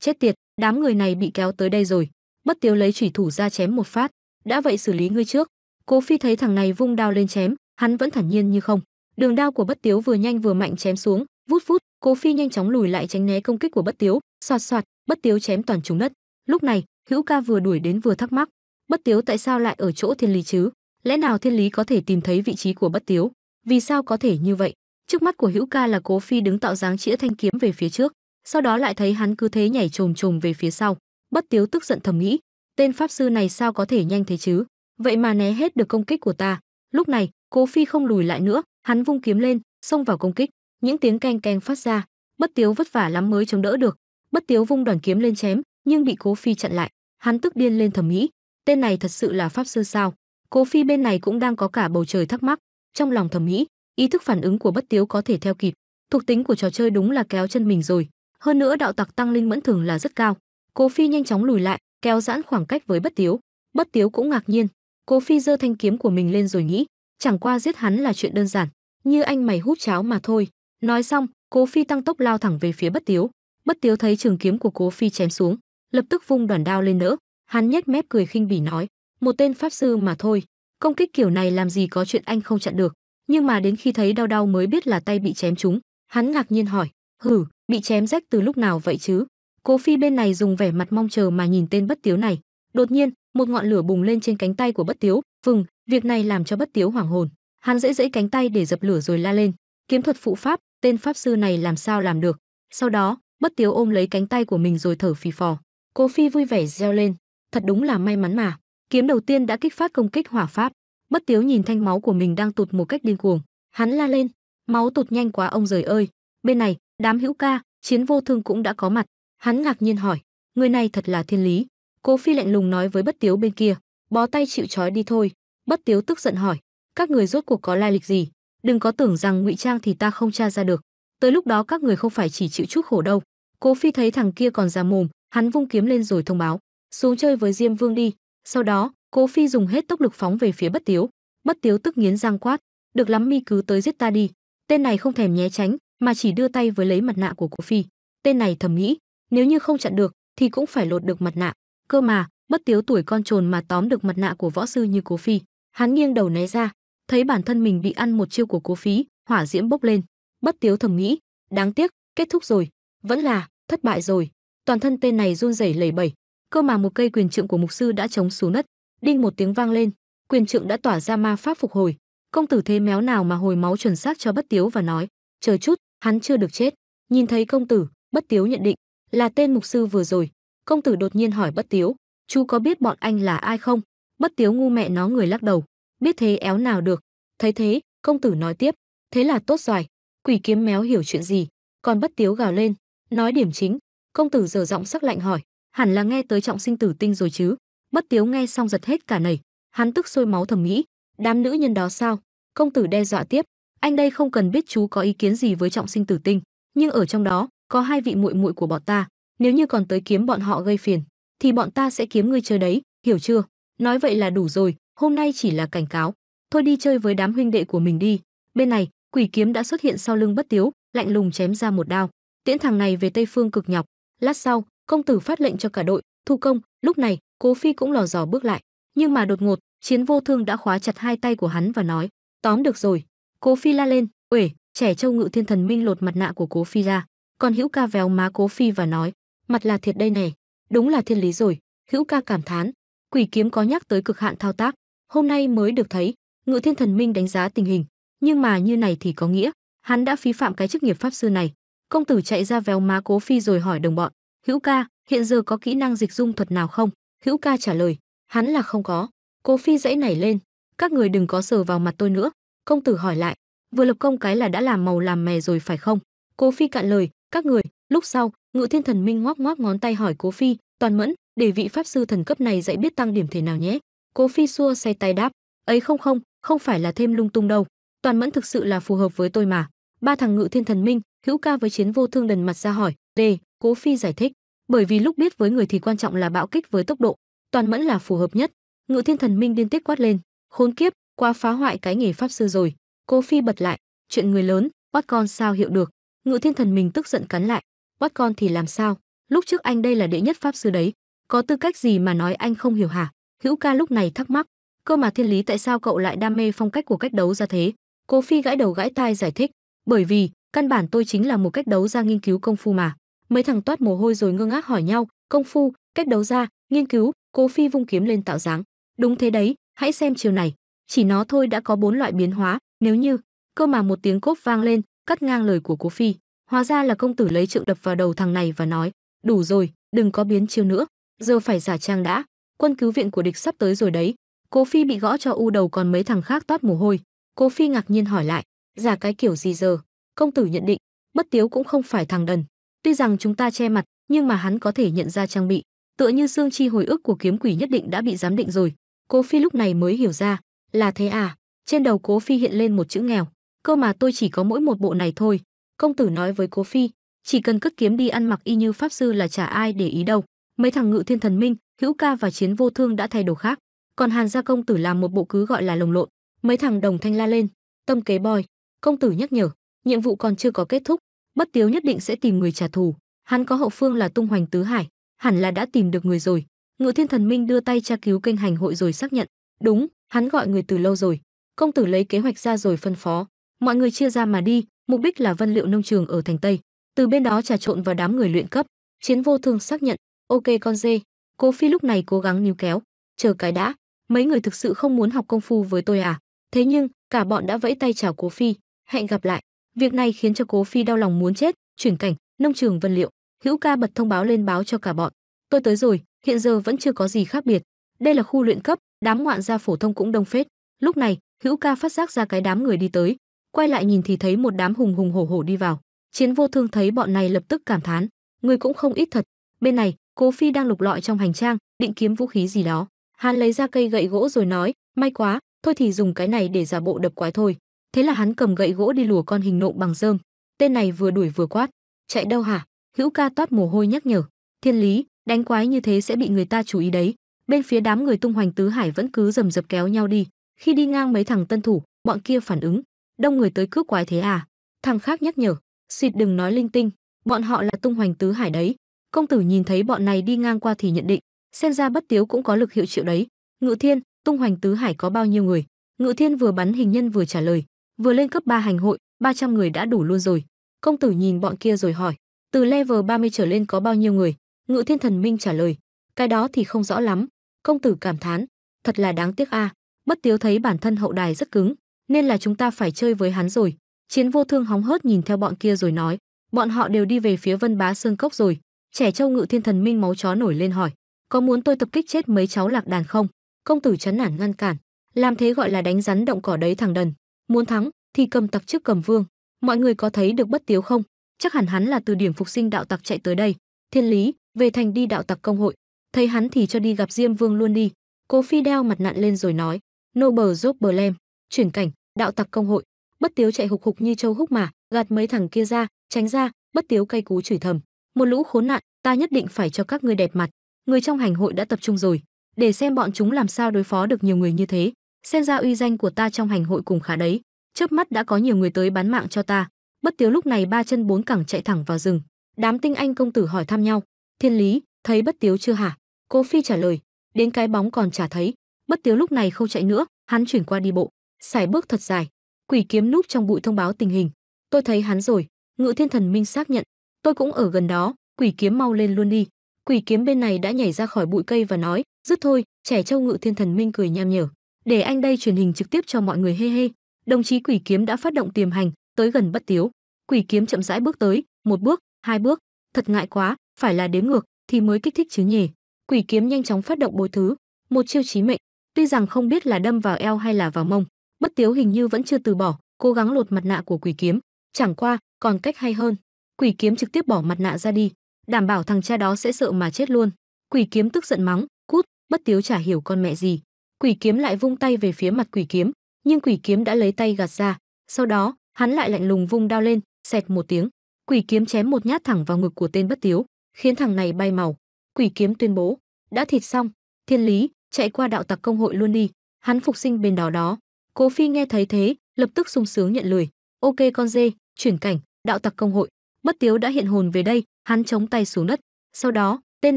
chết tiệt, đám người này bị kéo tới đây rồi bất tiếu lấy chủy thủ ra chém một phát đã vậy xử lý ngươi trước cố phi thấy thằng này vung đao lên chém hắn vẫn thản nhiên như không đường đao của bất tiếu vừa nhanh vừa mạnh chém xuống vút vút cố phi nhanh chóng lùi lại tránh né công kích của bất tiếu soạt soạt bất tiếu chém toàn trúng đất lúc này hữu ca vừa đuổi đến vừa thắc mắc bất tiếu tại sao lại ở chỗ thiên lý chứ lẽ nào thiên lý có thể tìm thấy vị trí của bất tiếu vì sao có thể như vậy trước mắt của hữu ca là cố phi đứng tạo dáng chĩa thanh kiếm về phía trước sau đó lại thấy hắn cứ thế nhảy trồm trồm về phía sau bất tiếu tức giận thầm nghĩ tên pháp sư này sao có thể nhanh thế chứ vậy mà né hết được công kích của ta lúc này cố phi không lùi lại nữa hắn vung kiếm lên xông vào công kích những tiếng keng keng phát ra bất tiếu vất vả lắm mới chống đỡ được bất tiếu vung đoàn kiếm lên chém nhưng bị cố phi chặn lại hắn tức điên lên thầm nghĩ tên này thật sự là pháp sư sao cố phi bên này cũng đang có cả bầu trời thắc mắc trong lòng thầm nghĩ ý thức phản ứng của bất tiếu có thể theo kịp thuộc tính của trò chơi đúng là kéo chân mình rồi hơn nữa đạo tặc tăng linh mẫn thường là rất cao cố phi nhanh chóng lùi lại kéo giãn khoảng cách với bất tiếu bất tiếu cũng ngạc nhiên cố phi giơ thanh kiếm của mình lên rồi nghĩ chẳng qua giết hắn là chuyện đơn giản như anh mày hút cháo mà thôi nói xong cố phi tăng tốc lao thẳng về phía bất tiếu bất tiếu thấy trường kiếm của cố phi chém xuống lập tức vung đoàn đao lên nữa hắn nhếch mép cười khinh bỉ nói một tên pháp sư mà thôi công kích kiểu này làm gì có chuyện anh không chặn được nhưng mà đến khi thấy đau đau mới biết là tay bị chém trúng hắn ngạc nhiên hỏi hử bị chém rách từ lúc nào vậy chứ Cố Phi bên này dùng vẻ mặt mong chờ mà nhìn tên bất tiếu này. Đột nhiên, một ngọn lửa bùng lên trên cánh tay của bất tiếu, vừng, việc này làm cho bất tiếu hoảng hồn. Hắn dễ dễ cánh tay để dập lửa rồi la lên. Kiếm thuật phụ pháp, tên pháp sư này làm sao làm được? Sau đó, bất tiếu ôm lấy cánh tay của mình rồi thở phì phò. Cố Phi vui vẻ reo lên, thật đúng là may mắn mà. Kiếm đầu tiên đã kích phát công kích hỏa pháp. Bất tiếu nhìn thanh máu của mình đang tụt một cách điên cuồng, hắn la lên, máu tụt nhanh quá ông rời ơi. Bên này, đám hữu ca, chiến vô thương cũng đã có mặt Hắn ngạc nhiên hỏi, người này thật là thiên lý. Cố Phi lạnh lùng nói với Bất Tiếu bên kia, bó tay chịu trói đi thôi. Bất Tiếu tức giận hỏi, các người rốt cuộc có lai lịch gì? Đừng có tưởng rằng ngụy trang thì ta không tra ra được. Tới lúc đó các người không phải chỉ chịu chút khổ đâu. Cố Phi thấy thằng kia còn già mồm, hắn vung kiếm lên rồi thông báo, xuống chơi với Diêm Vương đi. Sau đó, Cố Phi dùng hết tốc lực phóng về phía Bất Tiếu. Bất Tiếu tức nghiến răng quát, được lắm mi cứ tới giết ta đi. Tên này không thèm né tránh, mà chỉ đưa tay với lấy mặt nạ của Cố Phi. Tên này thầm nghĩ, nếu như không chặn được thì cũng phải lột được mặt nạ cơ mà bất tiếu tuổi con trồn mà tóm được mặt nạ của võ sư như cố phi hắn nghiêng đầu né ra thấy bản thân mình bị ăn một chiêu của cố phí hỏa diễm bốc lên bất tiếu thầm nghĩ đáng tiếc kết thúc rồi vẫn là thất bại rồi toàn thân tên này run rẩy lẩy bẩy cơ mà một cây quyền trượng của mục sư đã chống xuống đất đinh một tiếng vang lên quyền trượng đã tỏa ra ma pháp phục hồi công tử thế méo nào mà hồi máu chuẩn xác cho bất tiếu và nói chờ chút hắn chưa được chết nhìn thấy công tử bất tiếu nhận định là tên mục sư vừa rồi công tử đột nhiên hỏi bất tiếu chú có biết bọn anh là ai không bất tiếu ngu mẹ nó người lắc đầu biết thế éo nào được thấy thế công tử nói tiếp thế là tốt rồi quỷ kiếm méo hiểu chuyện gì còn bất tiếu gào lên nói điểm chính công tử giờ giọng sắc lạnh hỏi hẳn là nghe tới trọng sinh tử tinh rồi chứ bất tiếu nghe xong giật hết cả nảy hắn tức sôi máu thầm nghĩ đám nữ nhân đó sao công tử đe dọa tiếp anh đây không cần biết chú có ý kiến gì với trọng sinh tử tinh nhưng ở trong đó có hai vị muội muội của bọn ta nếu như còn tới kiếm bọn họ gây phiền thì bọn ta sẽ kiếm ngươi chơi đấy hiểu chưa nói vậy là đủ rồi hôm nay chỉ là cảnh cáo thôi đi chơi với đám huynh đệ của mình đi bên này quỷ kiếm đã xuất hiện sau lưng bất tiếu lạnh lùng chém ra một đao tiễn thằng này về tây phương cực nhọc lát sau công tử phát lệnh cho cả đội thu công lúc này cố phi cũng lò dò bước lại nhưng mà đột ngột chiến vô thương đã khóa chặt hai tay của hắn và nói tóm được rồi cố phi la lên uể trẻ châu ngự thiên thần minh lột mặt nạ của cố phi ra còn hữu ca véo má cố phi và nói mặt là thiệt đây này đúng là thiên lý rồi hữu ca cảm thán quỷ kiếm có nhắc tới cực hạn thao tác hôm nay mới được thấy ngự thiên thần minh đánh giá tình hình nhưng mà như này thì có nghĩa hắn đã phí phạm cái chức nghiệp pháp sư này công tử chạy ra véo má cố phi rồi hỏi đồng bọn hữu ca hiện giờ có kỹ năng dịch dung thuật nào không hữu ca trả lời hắn là không có cố phi dãy nảy lên các người đừng có sờ vào mặt tôi nữa công tử hỏi lại vừa lập công cái là đã làm màu làm mè rồi phải không cố phi cạn lời các người lúc sau ngự thiên thần minh ngoắc ngoắc ngón tay hỏi cố phi toàn mẫn để vị pháp sư thần cấp này dạy biết tăng điểm thể nào nhé cố phi xua say tay đáp ấy không không không phải là thêm lung tung đâu toàn mẫn thực sự là phù hợp với tôi mà ba thằng ngự thiên thần minh hữu ca với chiến vô thương đần mặt ra hỏi d cố phi giải thích bởi vì lúc biết với người thì quan trọng là bạo kích với tốc độ toàn mẫn là phù hợp nhất ngự thiên thần minh điên tiết quát lên khốn kiếp quá phá hoại cái nghề pháp sư rồi cố phi bật lại chuyện người lớn bắt con sao hiệu được ngự thiên thần mình tức giận cắn lại bắt con thì làm sao lúc trước anh đây là đệ nhất pháp sư đấy có tư cách gì mà nói anh không hiểu hả hữu ca lúc này thắc mắc cơ mà thiên lý tại sao cậu lại đam mê phong cách của cách đấu ra thế cố phi gãi đầu gãi tai giải thích bởi vì căn bản tôi chính là một cách đấu ra nghiên cứu công phu mà mấy thằng toát mồ hôi rồi ngơ ngác hỏi nhau công phu cách đấu ra nghiên cứu cố phi vung kiếm lên tạo dáng đúng thế đấy hãy xem chiều này chỉ nó thôi đã có bốn loại biến hóa nếu như cơ mà một tiếng cốp vang lên cắt ngang lời của Cố Phi. Hóa ra là công tử lấy trượng đập vào đầu thằng này và nói, đủ rồi, đừng có biến chiêu nữa, giờ phải giả trang đã, quân cứu viện của địch sắp tới rồi đấy. Cố Phi bị gõ cho u đầu còn mấy thằng khác toát mồ hôi. Cố Phi ngạc nhiên hỏi lại, giả cái kiểu gì giờ? Công tử nhận định, bất tiếu cũng không phải thằng đần. Tuy rằng chúng ta che mặt, nhưng mà hắn có thể nhận ra trang bị, tựa như xương chi hồi ức của kiếm quỷ nhất định đã bị giám định rồi. Cố Phi lúc này mới hiểu ra, là thế à? Trên đầu Cố Phi hiện lên một chữ nghèo cơ mà tôi chỉ có mỗi một bộ này thôi. Công tử nói với Cố Phi, chỉ cần cất kiếm đi ăn mặc y như pháp sư là chả ai để ý đâu. Mấy thằng ngự thiên thần minh, hữu ca và chiến vô thương đã thay đồ khác. Còn Hàn gia công tử làm một bộ cứ gọi là lồng lộn. Mấy thằng đồng thanh la lên, tâm kế bòi. Công tử nhắc nhở, nhiệm vụ còn chưa có kết thúc, bất tiếu nhất định sẽ tìm người trả thù. Hắn có hậu phương là tung hoành tứ hải, hẳn là đã tìm được người rồi. Ngự thiên thần minh đưa tay tra cứu kênh hành hội rồi xác nhận. Đúng, hắn gọi người từ lâu rồi. Công tử lấy kế hoạch ra rồi phân phó mọi người chia ra mà đi mục đích là vân liệu nông trường ở thành tây từ bên đó trà trộn vào đám người luyện cấp chiến vô thương xác nhận ok con dê cố phi lúc này cố gắng níu kéo chờ cái đã mấy người thực sự không muốn học công phu với tôi à thế nhưng cả bọn đã vẫy tay chào cố phi hẹn gặp lại việc này khiến cho cố phi đau lòng muốn chết chuyển cảnh nông trường vân liệu hữu ca bật thông báo lên báo cho cả bọn tôi tới rồi hiện giờ vẫn chưa có gì khác biệt đây là khu luyện cấp đám ngoạn gia phổ thông cũng đông phết lúc này hữu ca phát giác ra cái đám người đi tới quay lại nhìn thì thấy một đám hùng hùng hổ hổ đi vào. Chiến vô thương thấy bọn này lập tức cảm thán, người cũng không ít thật. Bên này, Cố Phi đang lục lọi trong hành trang, định kiếm vũ khí gì đó. Hắn lấy ra cây gậy gỗ rồi nói, may quá, thôi thì dùng cái này để giả bộ đập quái thôi. Thế là hắn cầm gậy gỗ đi lùa con hình nộm bằng rơm. Tên này vừa đuổi vừa quát, chạy đâu hả? Hữu ca toát mồ hôi nhắc nhở, thiên lý, đánh quái như thế sẽ bị người ta chú ý đấy. Bên phía đám người tung hoành tứ hải vẫn cứ rầm rập kéo nhau đi. Khi đi ngang mấy thằng tân thủ, bọn kia phản ứng, đông người tới cướp quái thế à thằng khác nhắc nhở xịt đừng nói linh tinh bọn họ là tung hoành tứ hải đấy công tử nhìn thấy bọn này đi ngang qua thì nhận định xem ra bất tiếu cũng có lực hiệu triệu đấy ngự thiên tung hoành tứ hải có bao nhiêu người ngự thiên vừa bắn hình nhân vừa trả lời vừa lên cấp 3 hành hội 300 người đã đủ luôn rồi công tử nhìn bọn kia rồi hỏi từ level 30 trở lên có bao nhiêu người ngự thiên thần minh trả lời cái đó thì không rõ lắm công tử cảm thán thật là đáng tiếc a à. bất tiếu thấy bản thân hậu đài rất cứng nên là chúng ta phải chơi với hắn rồi. Chiến vô thương hóng hớt nhìn theo bọn kia rồi nói, bọn họ đều đi về phía Vân Bá Sơn Cốc rồi. Trẻ Châu Ngự Thiên Thần Minh máu chó nổi lên hỏi, có muốn tôi tập kích chết mấy cháu lạc đàn không? Công tử chấn nản ngăn cản, làm thế gọi là đánh rắn động cỏ đấy thằng đần. Muốn thắng thì cầm tặc trước cầm vương. Mọi người có thấy được bất tiếu không? Chắc hẳn hắn là từ điểm phục sinh đạo tặc chạy tới đây. Thiên lý, về thành đi đạo tặc công hội. Thấy hắn thì cho đi gặp Diêm Vương luôn đi. Cố Phi đeo mặt nặn lên rồi nói, Noble Job Blem chuyển cảnh đạo tặc công hội bất tiếu chạy hục hục như châu húc mà gạt mấy thằng kia ra tránh ra bất tiếu cay cú chửi thầm một lũ khốn nạn ta nhất định phải cho các ngươi đẹp mặt người trong hành hội đã tập trung rồi để xem bọn chúng làm sao đối phó được nhiều người như thế xem ra uy danh của ta trong hành hội cùng khá đấy chớp mắt đã có nhiều người tới bán mạng cho ta bất tiếu lúc này ba chân bốn cẳng chạy thẳng vào rừng đám tinh anh công tử hỏi thăm nhau thiên lý thấy bất tiếu chưa hả cố phi trả lời đến cái bóng còn chả thấy bất tiếu lúc này không chạy nữa hắn chuyển qua đi bộ sải bước thật dài quỷ kiếm núp trong bụi thông báo tình hình tôi thấy hắn rồi ngự thiên thần minh xác nhận tôi cũng ở gần đó quỷ kiếm mau lên luôn đi quỷ kiếm bên này đã nhảy ra khỏi bụi cây và nói dứt thôi trẻ trâu ngự thiên thần minh cười nham nhở để anh đây truyền hình trực tiếp cho mọi người hê hê đồng chí quỷ kiếm đã phát động tiềm hành tới gần bất tiếu quỷ kiếm chậm rãi bước tới một bước hai bước thật ngại quá phải là đếm ngược thì mới kích thích chứ nhỉ quỷ kiếm nhanh chóng phát động bồi thứ một chiêu chí mệnh tuy rằng không biết là đâm vào eo hay là vào mông bất tiếu hình như vẫn chưa từ bỏ cố gắng lột mặt nạ của quỷ kiếm chẳng qua còn cách hay hơn quỷ kiếm trực tiếp bỏ mặt nạ ra đi đảm bảo thằng cha đó sẽ sợ mà chết luôn quỷ kiếm tức giận mắng cút bất tiếu chả hiểu con mẹ gì quỷ kiếm lại vung tay về phía mặt quỷ kiếm nhưng quỷ kiếm đã lấy tay gạt ra sau đó hắn lại lạnh lùng vung đao lên xẹt một tiếng quỷ kiếm chém một nhát thẳng vào ngực của tên bất tiếu khiến thằng này bay màu quỷ kiếm tuyên bố đã thịt xong thiên lý chạy qua đạo tặc công hội luôn đi hắn phục sinh bên đó đó Cố Phi nghe thấy thế, lập tức sung sướng nhận lời. Ok con dê, chuyển cảnh, đạo tặc công hội. Bất Tiếu đã hiện hồn về đây, hắn chống tay xuống đất. Sau đó, tên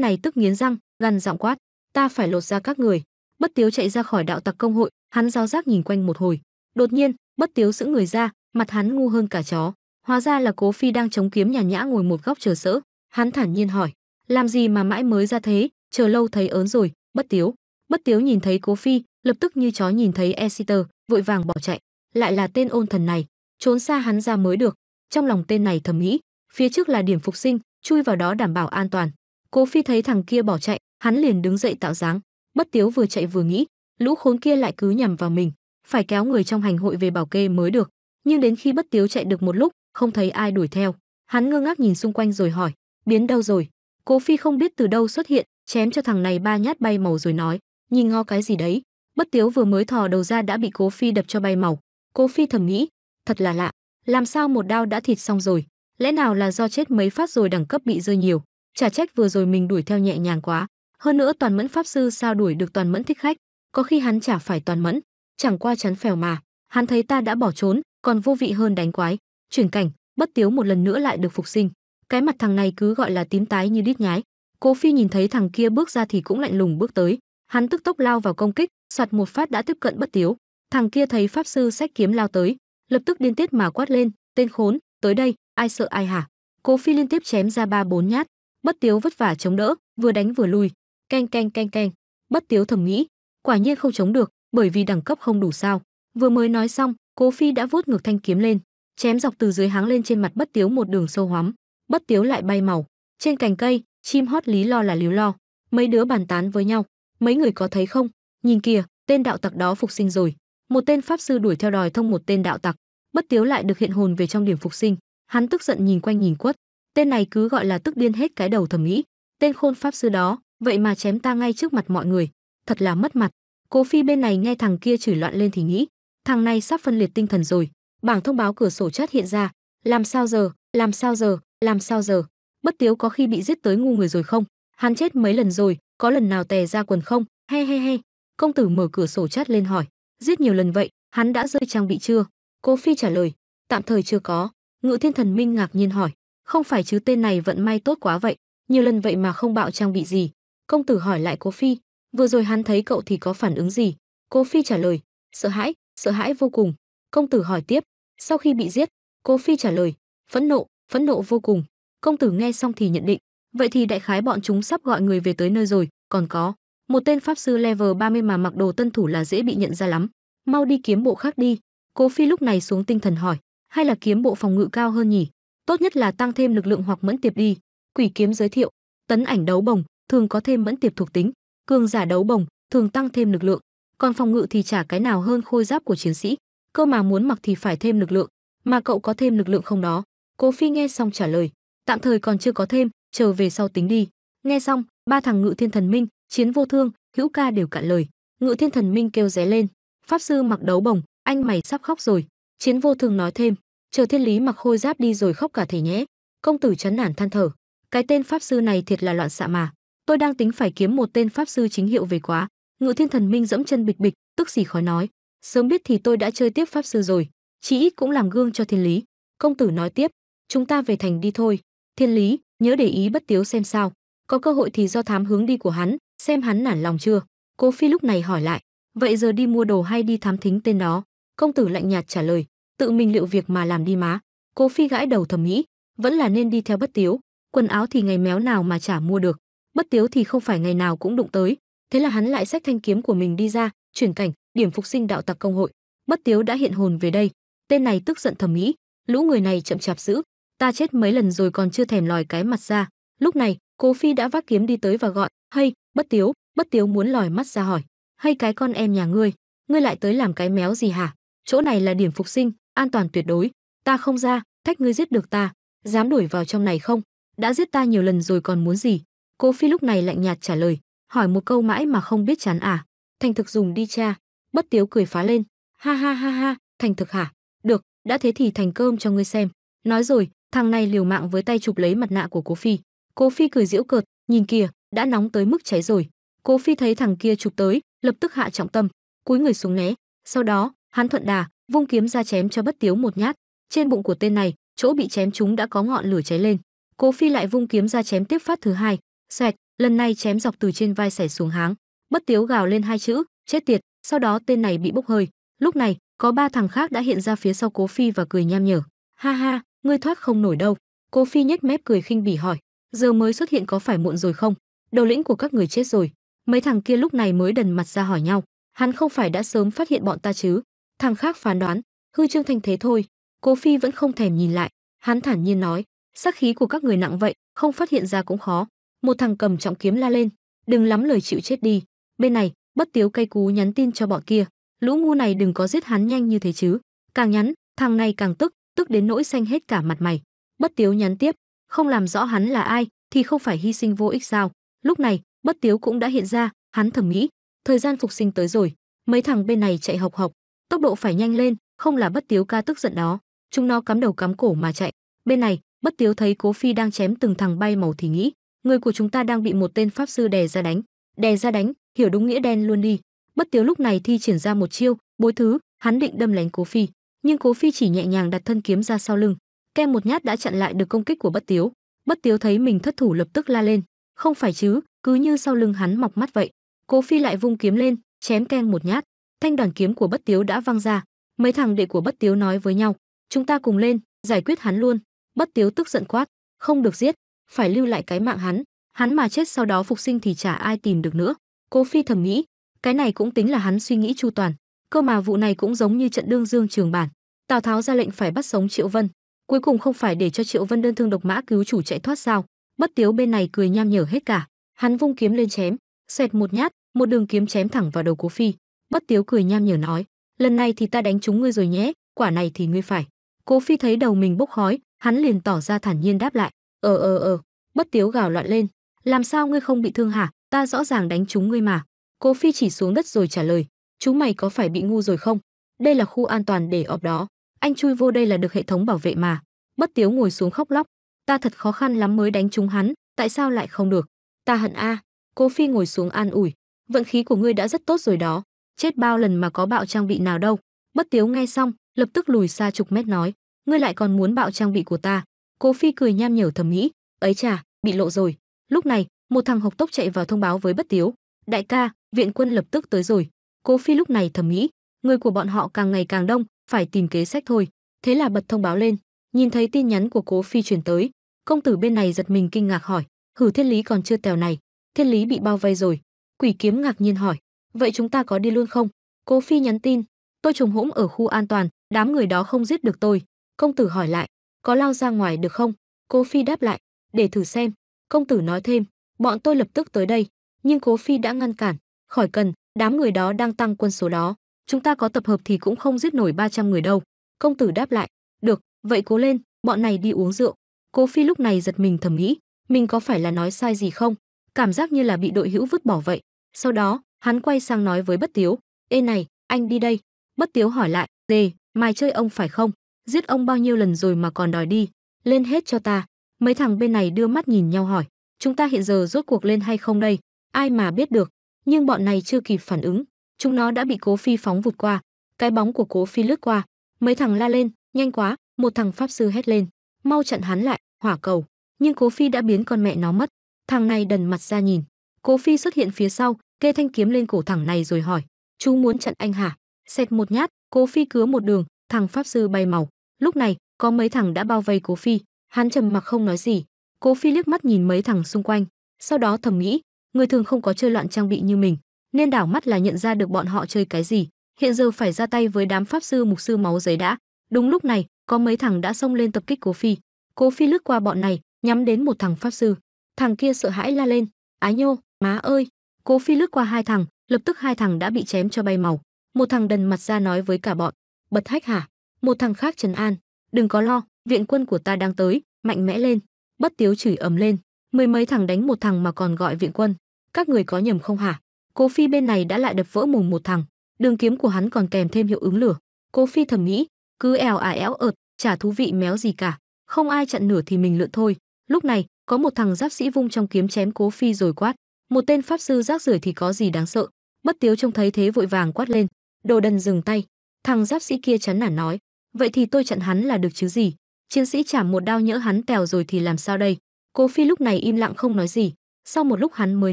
này tức nghiến răng, gằn giọng quát, ta phải lột ra các người. Bất Tiếu chạy ra khỏi đạo tặc công hội, hắn giáo giác nhìn quanh một hồi. Đột nhiên, Bất Tiếu giữ người ra, mặt hắn ngu hơn cả chó. Hóa ra là Cố Phi đang chống kiếm nhàn nhã ngồi một góc chờ sỡ. Hắn thản nhiên hỏi, làm gì mà mãi mới ra thế, chờ lâu thấy ớn rồi, Bất Tiếu. Bất Tiếu nhìn thấy Cố Phi, lập tức như chó nhìn thấy Exeter, vội vàng bỏ chạy, lại là tên ôn thần này, trốn xa hắn ra mới được. Trong lòng tên này thầm nghĩ, phía trước là điểm phục sinh, chui vào đó đảm bảo an toàn. Cố Phi thấy thằng kia bỏ chạy, hắn liền đứng dậy tạo dáng, bất tiếu vừa chạy vừa nghĩ, lũ khốn kia lại cứ nhằm vào mình, phải kéo người trong hành hội về bảo kê mới được. Nhưng đến khi bất tiếu chạy được một lúc, không thấy ai đuổi theo, hắn ngơ ngác nhìn xung quanh rồi hỏi, biến đâu rồi? Cố Phi không biết từ đâu xuất hiện, chém cho thằng này ba nhát bay màu rồi nói, nhìn ngó cái gì đấy, bất tiếu vừa mới thò đầu ra đã bị cố phi đập cho bay màu cố phi thầm nghĩ thật là lạ làm sao một đao đã thịt xong rồi lẽ nào là do chết mấy phát rồi đẳng cấp bị rơi nhiều chả trách vừa rồi mình đuổi theo nhẹ nhàng quá hơn nữa toàn mẫn pháp sư sao đuổi được toàn mẫn thích khách có khi hắn chả phải toàn mẫn chẳng qua chắn phèo mà hắn thấy ta đã bỏ trốn còn vô vị hơn đánh quái chuyển cảnh bất tiếu một lần nữa lại được phục sinh cái mặt thằng này cứ gọi là tím tái như đít nhái cố phi nhìn thấy thằng kia bước ra thì cũng lạnh lùng bước tới hắn tức tốc lao vào công kích soạt một phát đã tiếp cận bất tiếu thằng kia thấy pháp sư sách kiếm lao tới lập tức điên tiết mà quát lên tên khốn tới đây ai sợ ai hả cố phi liên tiếp chém ra ba bốn nhát bất tiếu vất vả chống đỡ vừa đánh vừa lui, canh canh canh canh bất tiếu thầm nghĩ quả nhiên không chống được bởi vì đẳng cấp không đủ sao vừa mới nói xong cố phi đã vuốt ngược thanh kiếm lên chém dọc từ dưới háng lên trên mặt bất tiếu một đường sâu hoắm bất tiếu lại bay màu trên cành cây chim hót lý lo là líu lo mấy đứa bàn tán với nhau mấy người có thấy không nhìn kìa tên đạo tặc đó phục sinh rồi một tên pháp sư đuổi theo đòi thông một tên đạo tặc bất tiếu lại được hiện hồn về trong điểm phục sinh hắn tức giận nhìn quanh nhìn quất tên này cứ gọi là tức điên hết cái đầu thầm nghĩ tên khôn pháp sư đó vậy mà chém ta ngay trước mặt mọi người thật là mất mặt cố phi bên này nghe thằng kia chửi loạn lên thì nghĩ thằng này sắp phân liệt tinh thần rồi bảng thông báo cửa sổ chất hiện ra làm sao giờ làm sao giờ làm sao giờ bất tiếu có khi bị giết tới ngu người rồi không hắn chết mấy lần rồi có lần nào tè ra quần không he he he Công tử mở cửa sổ chát lên hỏi, giết nhiều lần vậy, hắn đã rơi trang bị chưa? Cố Phi trả lời, tạm thời chưa có. Ngự Thiên Thần Minh ngạc nhiên hỏi, không phải chứ tên này vận may tốt quá vậy, nhiều lần vậy mà không bạo trang bị gì. Công tử hỏi lại Cố Phi, vừa rồi hắn thấy cậu thì có phản ứng gì? Cố Phi trả lời, sợ hãi, sợ hãi vô cùng. Công tử hỏi tiếp, sau khi bị giết, Cố Phi trả lời, phẫn nộ, phẫn nộ vô cùng. Công tử nghe xong thì nhận định, vậy thì đại khái bọn chúng sắp gọi người về tới nơi rồi, còn có, một tên pháp sư level 30 mà mặc đồ tân thủ là dễ bị nhận ra lắm mau đi kiếm bộ khác đi cố phi lúc này xuống tinh thần hỏi hay là kiếm bộ phòng ngự cao hơn nhỉ tốt nhất là tăng thêm lực lượng hoặc mẫn tiệp đi quỷ kiếm giới thiệu tấn ảnh đấu bồng thường có thêm mẫn tiệp thuộc tính cường giả đấu bồng thường tăng thêm lực lượng còn phòng ngự thì chả cái nào hơn khôi giáp của chiến sĩ cơ mà muốn mặc thì phải thêm lực lượng mà cậu có thêm lực lượng không đó cố phi nghe xong trả lời tạm thời còn chưa có thêm chờ về sau tính đi nghe xong ba thằng ngự thiên thần minh chiến vô thương hữu ca đều cạn lời ngự thiên thần minh kêu ré lên pháp sư mặc đấu bồng anh mày sắp khóc rồi chiến vô thương nói thêm chờ thiên lý mặc khôi giáp đi rồi khóc cả thể nhé công tử chấn nản than thở cái tên pháp sư này thiệt là loạn xạ mà tôi đang tính phải kiếm một tên pháp sư chính hiệu về quá ngự thiên thần minh dẫm chân bịch bịch tức gì khói nói sớm biết thì tôi đã chơi tiếp pháp sư rồi chí ít cũng làm gương cho thiên lý công tử nói tiếp chúng ta về thành đi thôi thiên lý nhớ để ý bất tiếu xem sao có cơ hội thì do thám hướng đi của hắn xem hắn nản lòng chưa. Cố Phi lúc này hỏi lại, vậy giờ đi mua đồ hay đi thám thính tên đó? Công tử lạnh nhạt trả lời, tự mình liệu việc mà làm đi má. Cố Phi gãi đầu thầm nghĩ, vẫn là nên đi theo bất tiếu, quần áo thì ngày méo nào mà chả mua được, bất tiếu thì không phải ngày nào cũng đụng tới. Thế là hắn lại xách thanh kiếm của mình đi ra, chuyển cảnh, điểm phục sinh đạo tặc công hội. Bất tiếu đã hiện hồn về đây, tên này tức giận thầm nghĩ, lũ người này chậm chạp dữ, ta chết mấy lần rồi còn chưa thèm lòi cái mặt ra. Lúc này, Cố Phi đã vác kiếm đi tới và gọi, "Hay, bất tiếu bất tiếu muốn lòi mắt ra hỏi hay cái con em nhà ngươi ngươi lại tới làm cái méo gì hả chỗ này là điểm phục sinh an toàn tuyệt đối ta không ra thách ngươi giết được ta dám đuổi vào trong này không đã giết ta nhiều lần rồi còn muốn gì cô phi lúc này lạnh nhạt trả lời hỏi một câu mãi mà không biết chán à thành thực dùng đi cha bất tiếu cười phá lên ha ha ha ha thành thực hả được đã thế thì thành cơm cho ngươi xem nói rồi thằng này liều mạng với tay chụp lấy mặt nạ của cố phi cố phi cười giễu cợt nhìn kìa đã nóng tới mức cháy rồi cố phi thấy thằng kia chụp tới lập tức hạ trọng tâm cúi người xuống né sau đó hắn thuận đà vung kiếm ra chém cho bất tiếu một nhát trên bụng của tên này chỗ bị chém chúng đã có ngọn lửa cháy lên cố phi lại vung kiếm ra chém tiếp phát thứ hai xoẹt lần này chém dọc từ trên vai xảy xuống háng bất tiếu gào lên hai chữ chết tiệt sau đó tên này bị bốc hơi lúc này có ba thằng khác đã hiện ra phía sau cố phi và cười nham nhở ha ha ngươi thoát không nổi đâu cố phi nhếch mép cười khinh bỉ hỏi giờ mới xuất hiện có phải muộn rồi không đầu lĩnh của các người chết rồi mấy thằng kia lúc này mới đần mặt ra hỏi nhau hắn không phải đã sớm phát hiện bọn ta chứ thằng khác phán đoán hư trương thanh thế thôi cố phi vẫn không thèm nhìn lại hắn thản nhiên nói sắc khí của các người nặng vậy không phát hiện ra cũng khó một thằng cầm trọng kiếm la lên đừng lắm lời chịu chết đi bên này bất tiếu cây cú nhắn tin cho bọn kia lũ ngu này đừng có giết hắn nhanh như thế chứ càng nhắn thằng này càng tức tức đến nỗi xanh hết cả mặt mày bất tiếu nhắn tiếp không làm rõ hắn là ai thì không phải hy sinh vô ích sao Lúc này, bất tiếu cũng đã hiện ra, hắn thầm nghĩ, thời gian phục sinh tới rồi, mấy thằng bên này chạy học học, tốc độ phải nhanh lên, không là bất tiếu ca tức giận đó, chúng nó cắm đầu cắm cổ mà chạy. Bên này, bất tiếu thấy Cố Phi đang chém từng thằng bay màu thì nghĩ, người của chúng ta đang bị một tên pháp sư đè ra đánh, đè ra đánh, hiểu đúng nghĩa đen luôn đi. Bất tiếu lúc này thi triển ra một chiêu, bối thứ, hắn định đâm lén Cố Phi, nhưng Cố Phi chỉ nhẹ nhàng đặt thân kiếm ra sau lưng, kem một nhát đã chặn lại được công kích của bất tiếu. Bất tiếu thấy mình thất thủ lập tức la lên, không phải chứ, cứ như sau lưng hắn mọc mắt vậy. Cố Phi lại vung kiếm lên, chém keng một nhát. Thanh đoàn kiếm của Bất Tiếu đã văng ra. Mấy thằng đệ của Bất Tiếu nói với nhau, chúng ta cùng lên, giải quyết hắn luôn. Bất Tiếu tức giận quát, không được giết, phải lưu lại cái mạng hắn, hắn mà chết sau đó phục sinh thì chả ai tìm được nữa. Cố Phi thầm nghĩ, cái này cũng tính là hắn suy nghĩ chu toàn, cơ mà vụ này cũng giống như trận đương dương trường bản. Tào Tháo ra lệnh phải bắt sống Triệu Vân, cuối cùng không phải để cho Triệu Vân đơn thương độc mã cứu chủ chạy thoát sao? Bất Tiếu bên này cười nham nhở hết cả, hắn vung kiếm lên chém, xoẹt một nhát, một đường kiếm chém thẳng vào đầu Cố Phi. Bất Tiếu cười nham nhở nói, lần này thì ta đánh trúng ngươi rồi nhé, quả này thì ngươi phải. Cố Phi thấy đầu mình bốc khói, hắn liền tỏ ra thản nhiên đáp lại, ờ ờ ờ. Bất Tiếu gào loạn lên, làm sao ngươi không bị thương hả? Ta rõ ràng đánh trúng ngươi mà. Cố Phi chỉ xuống đất rồi trả lời, chúng mày có phải bị ngu rồi không? Đây là khu an toàn để ọp đó, anh chui vô đây là được hệ thống bảo vệ mà. Bất Tiếu ngồi xuống khóc lóc, ta thật khó khăn lắm mới đánh trúng hắn, tại sao lại không được? Ta hận a. Cố Phi ngồi xuống an ủi, vận khí của ngươi đã rất tốt rồi đó, chết bao lần mà có bạo trang bị nào đâu. Bất Tiếu nghe xong, lập tức lùi xa chục mét nói, ngươi lại còn muốn bạo trang bị của ta. Cố Phi cười nham nhở thầm nghĩ, ấy chà, bị lộ rồi. Lúc này, một thằng học tốc chạy vào thông báo với Bất Tiếu, đại ca, viện quân lập tức tới rồi. Cố Phi lúc này thầm nghĩ, người của bọn họ càng ngày càng đông, phải tìm kế sách thôi. Thế là bật thông báo lên, nhìn thấy tin nhắn của Cố Phi chuyển tới, Công tử bên này giật mình kinh ngạc hỏi, "Hử Thiên Lý còn chưa tèo này, Thiên Lý bị bao vây rồi?" Quỷ Kiếm ngạc nhiên hỏi, "Vậy chúng ta có đi luôn không?" Cố Phi nhắn tin, "Tôi trùng hỗn ở khu an toàn, đám người đó không giết được tôi." Công tử hỏi lại, "Có lao ra ngoài được không?" Cố Phi đáp lại, "Để thử xem." Công tử nói thêm, "Bọn tôi lập tức tới đây." Nhưng Cố Phi đã ngăn cản, "Khỏi cần, đám người đó đang tăng quân số đó, chúng ta có tập hợp thì cũng không giết nổi 300 người đâu." Công tử đáp lại, "Được, vậy cố lên, bọn này đi uống rượu." Cố Phi lúc này giật mình thầm nghĩ, mình có phải là nói sai gì không? Cảm giác như là bị đội hữu vứt bỏ vậy. Sau đó, hắn quay sang nói với Bất Tiếu, "Ê này, anh đi đây." Bất Tiếu hỏi lại, "Đề, mai chơi ông phải không? Giết ông bao nhiêu lần rồi mà còn đòi đi, lên hết cho ta." Mấy thằng bên này đưa mắt nhìn nhau hỏi, "Chúng ta hiện giờ rốt cuộc lên hay không đây? Ai mà biết được." Nhưng bọn này chưa kịp phản ứng, chúng nó đã bị Cố Phi phóng vụt qua, cái bóng của Cố Phi lướt qua, mấy thằng la lên, "Nhanh quá!" Một thằng pháp sư hét lên, mau chặn hắn lại, hỏa cầu. Nhưng Cố Phi đã biến con mẹ nó mất. Thằng này đần mặt ra nhìn. Cố Phi xuất hiện phía sau, kê thanh kiếm lên cổ thằng này rồi hỏi: "Chú muốn chặn anh hả?" Xẹt một nhát, Cố Phi cứa một đường, thằng pháp sư bay màu. Lúc này, có mấy thằng đã bao vây Cố Phi, hắn trầm mặc không nói gì. Cố Phi liếc mắt nhìn mấy thằng xung quanh, sau đó thầm nghĩ, người thường không có chơi loạn trang bị như mình, nên đảo mắt là nhận ra được bọn họ chơi cái gì, hiện giờ phải ra tay với đám pháp sư mục sư máu giấy đã. Đúng lúc này, có mấy thằng đã xông lên tập kích Cố Phi. Cố Phi lướt qua bọn này, nhắm đến một thằng pháp sư. Thằng kia sợ hãi la lên, "Ái nhô, má ơi!" Cố Phi lướt qua hai thằng, lập tức hai thằng đã bị chém cho bay màu. Một thằng đần mặt ra nói với cả bọn, "Bật hách hả?" Một thằng khác trấn an, "Đừng có lo, viện quân của ta đang tới, mạnh mẽ lên." Bất Tiếu chửi ầm lên, mười mấy thằng đánh một thằng mà còn gọi viện quân, các người có nhầm không hả? Cố Phi bên này đã lại đập vỡ mùng một thằng, đường kiếm của hắn còn kèm thêm hiệu ứng lửa. Cố Phi thầm nghĩ, cứ ẻo à éo ợt, chả thú vị méo gì cả, không ai chặn nửa thì mình lượn thôi. Lúc này, có một thằng giáp sĩ vung trong kiếm chém Cố Phi rồi quát, một tên pháp sư rác rưởi thì có gì đáng sợ. Bất Tiếu trông thấy thế vội vàng quát lên, đồ đần dừng tay. Thằng giáp sĩ kia chán nản nói, vậy thì tôi chặn hắn là được chứ gì? Chiến sĩ chả một đao nhỡ hắn tèo rồi thì làm sao đây? Cố Phi lúc này im lặng không nói gì, sau một lúc hắn mới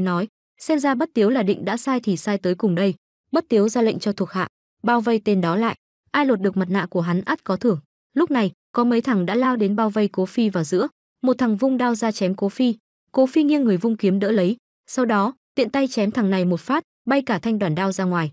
nói, xem ra Bất Tiếu là định đã sai thì sai tới cùng đây. Bất Tiếu ra lệnh cho thuộc hạ, bao vây tên đó lại ai lột được mặt nạ của hắn ắt có thưởng lúc này có mấy thằng đã lao đến bao vây cố phi vào giữa một thằng vung đao ra chém cố phi cố phi nghiêng người vung kiếm đỡ lấy sau đó tiện tay chém thằng này một phát bay cả thanh đoàn đao ra ngoài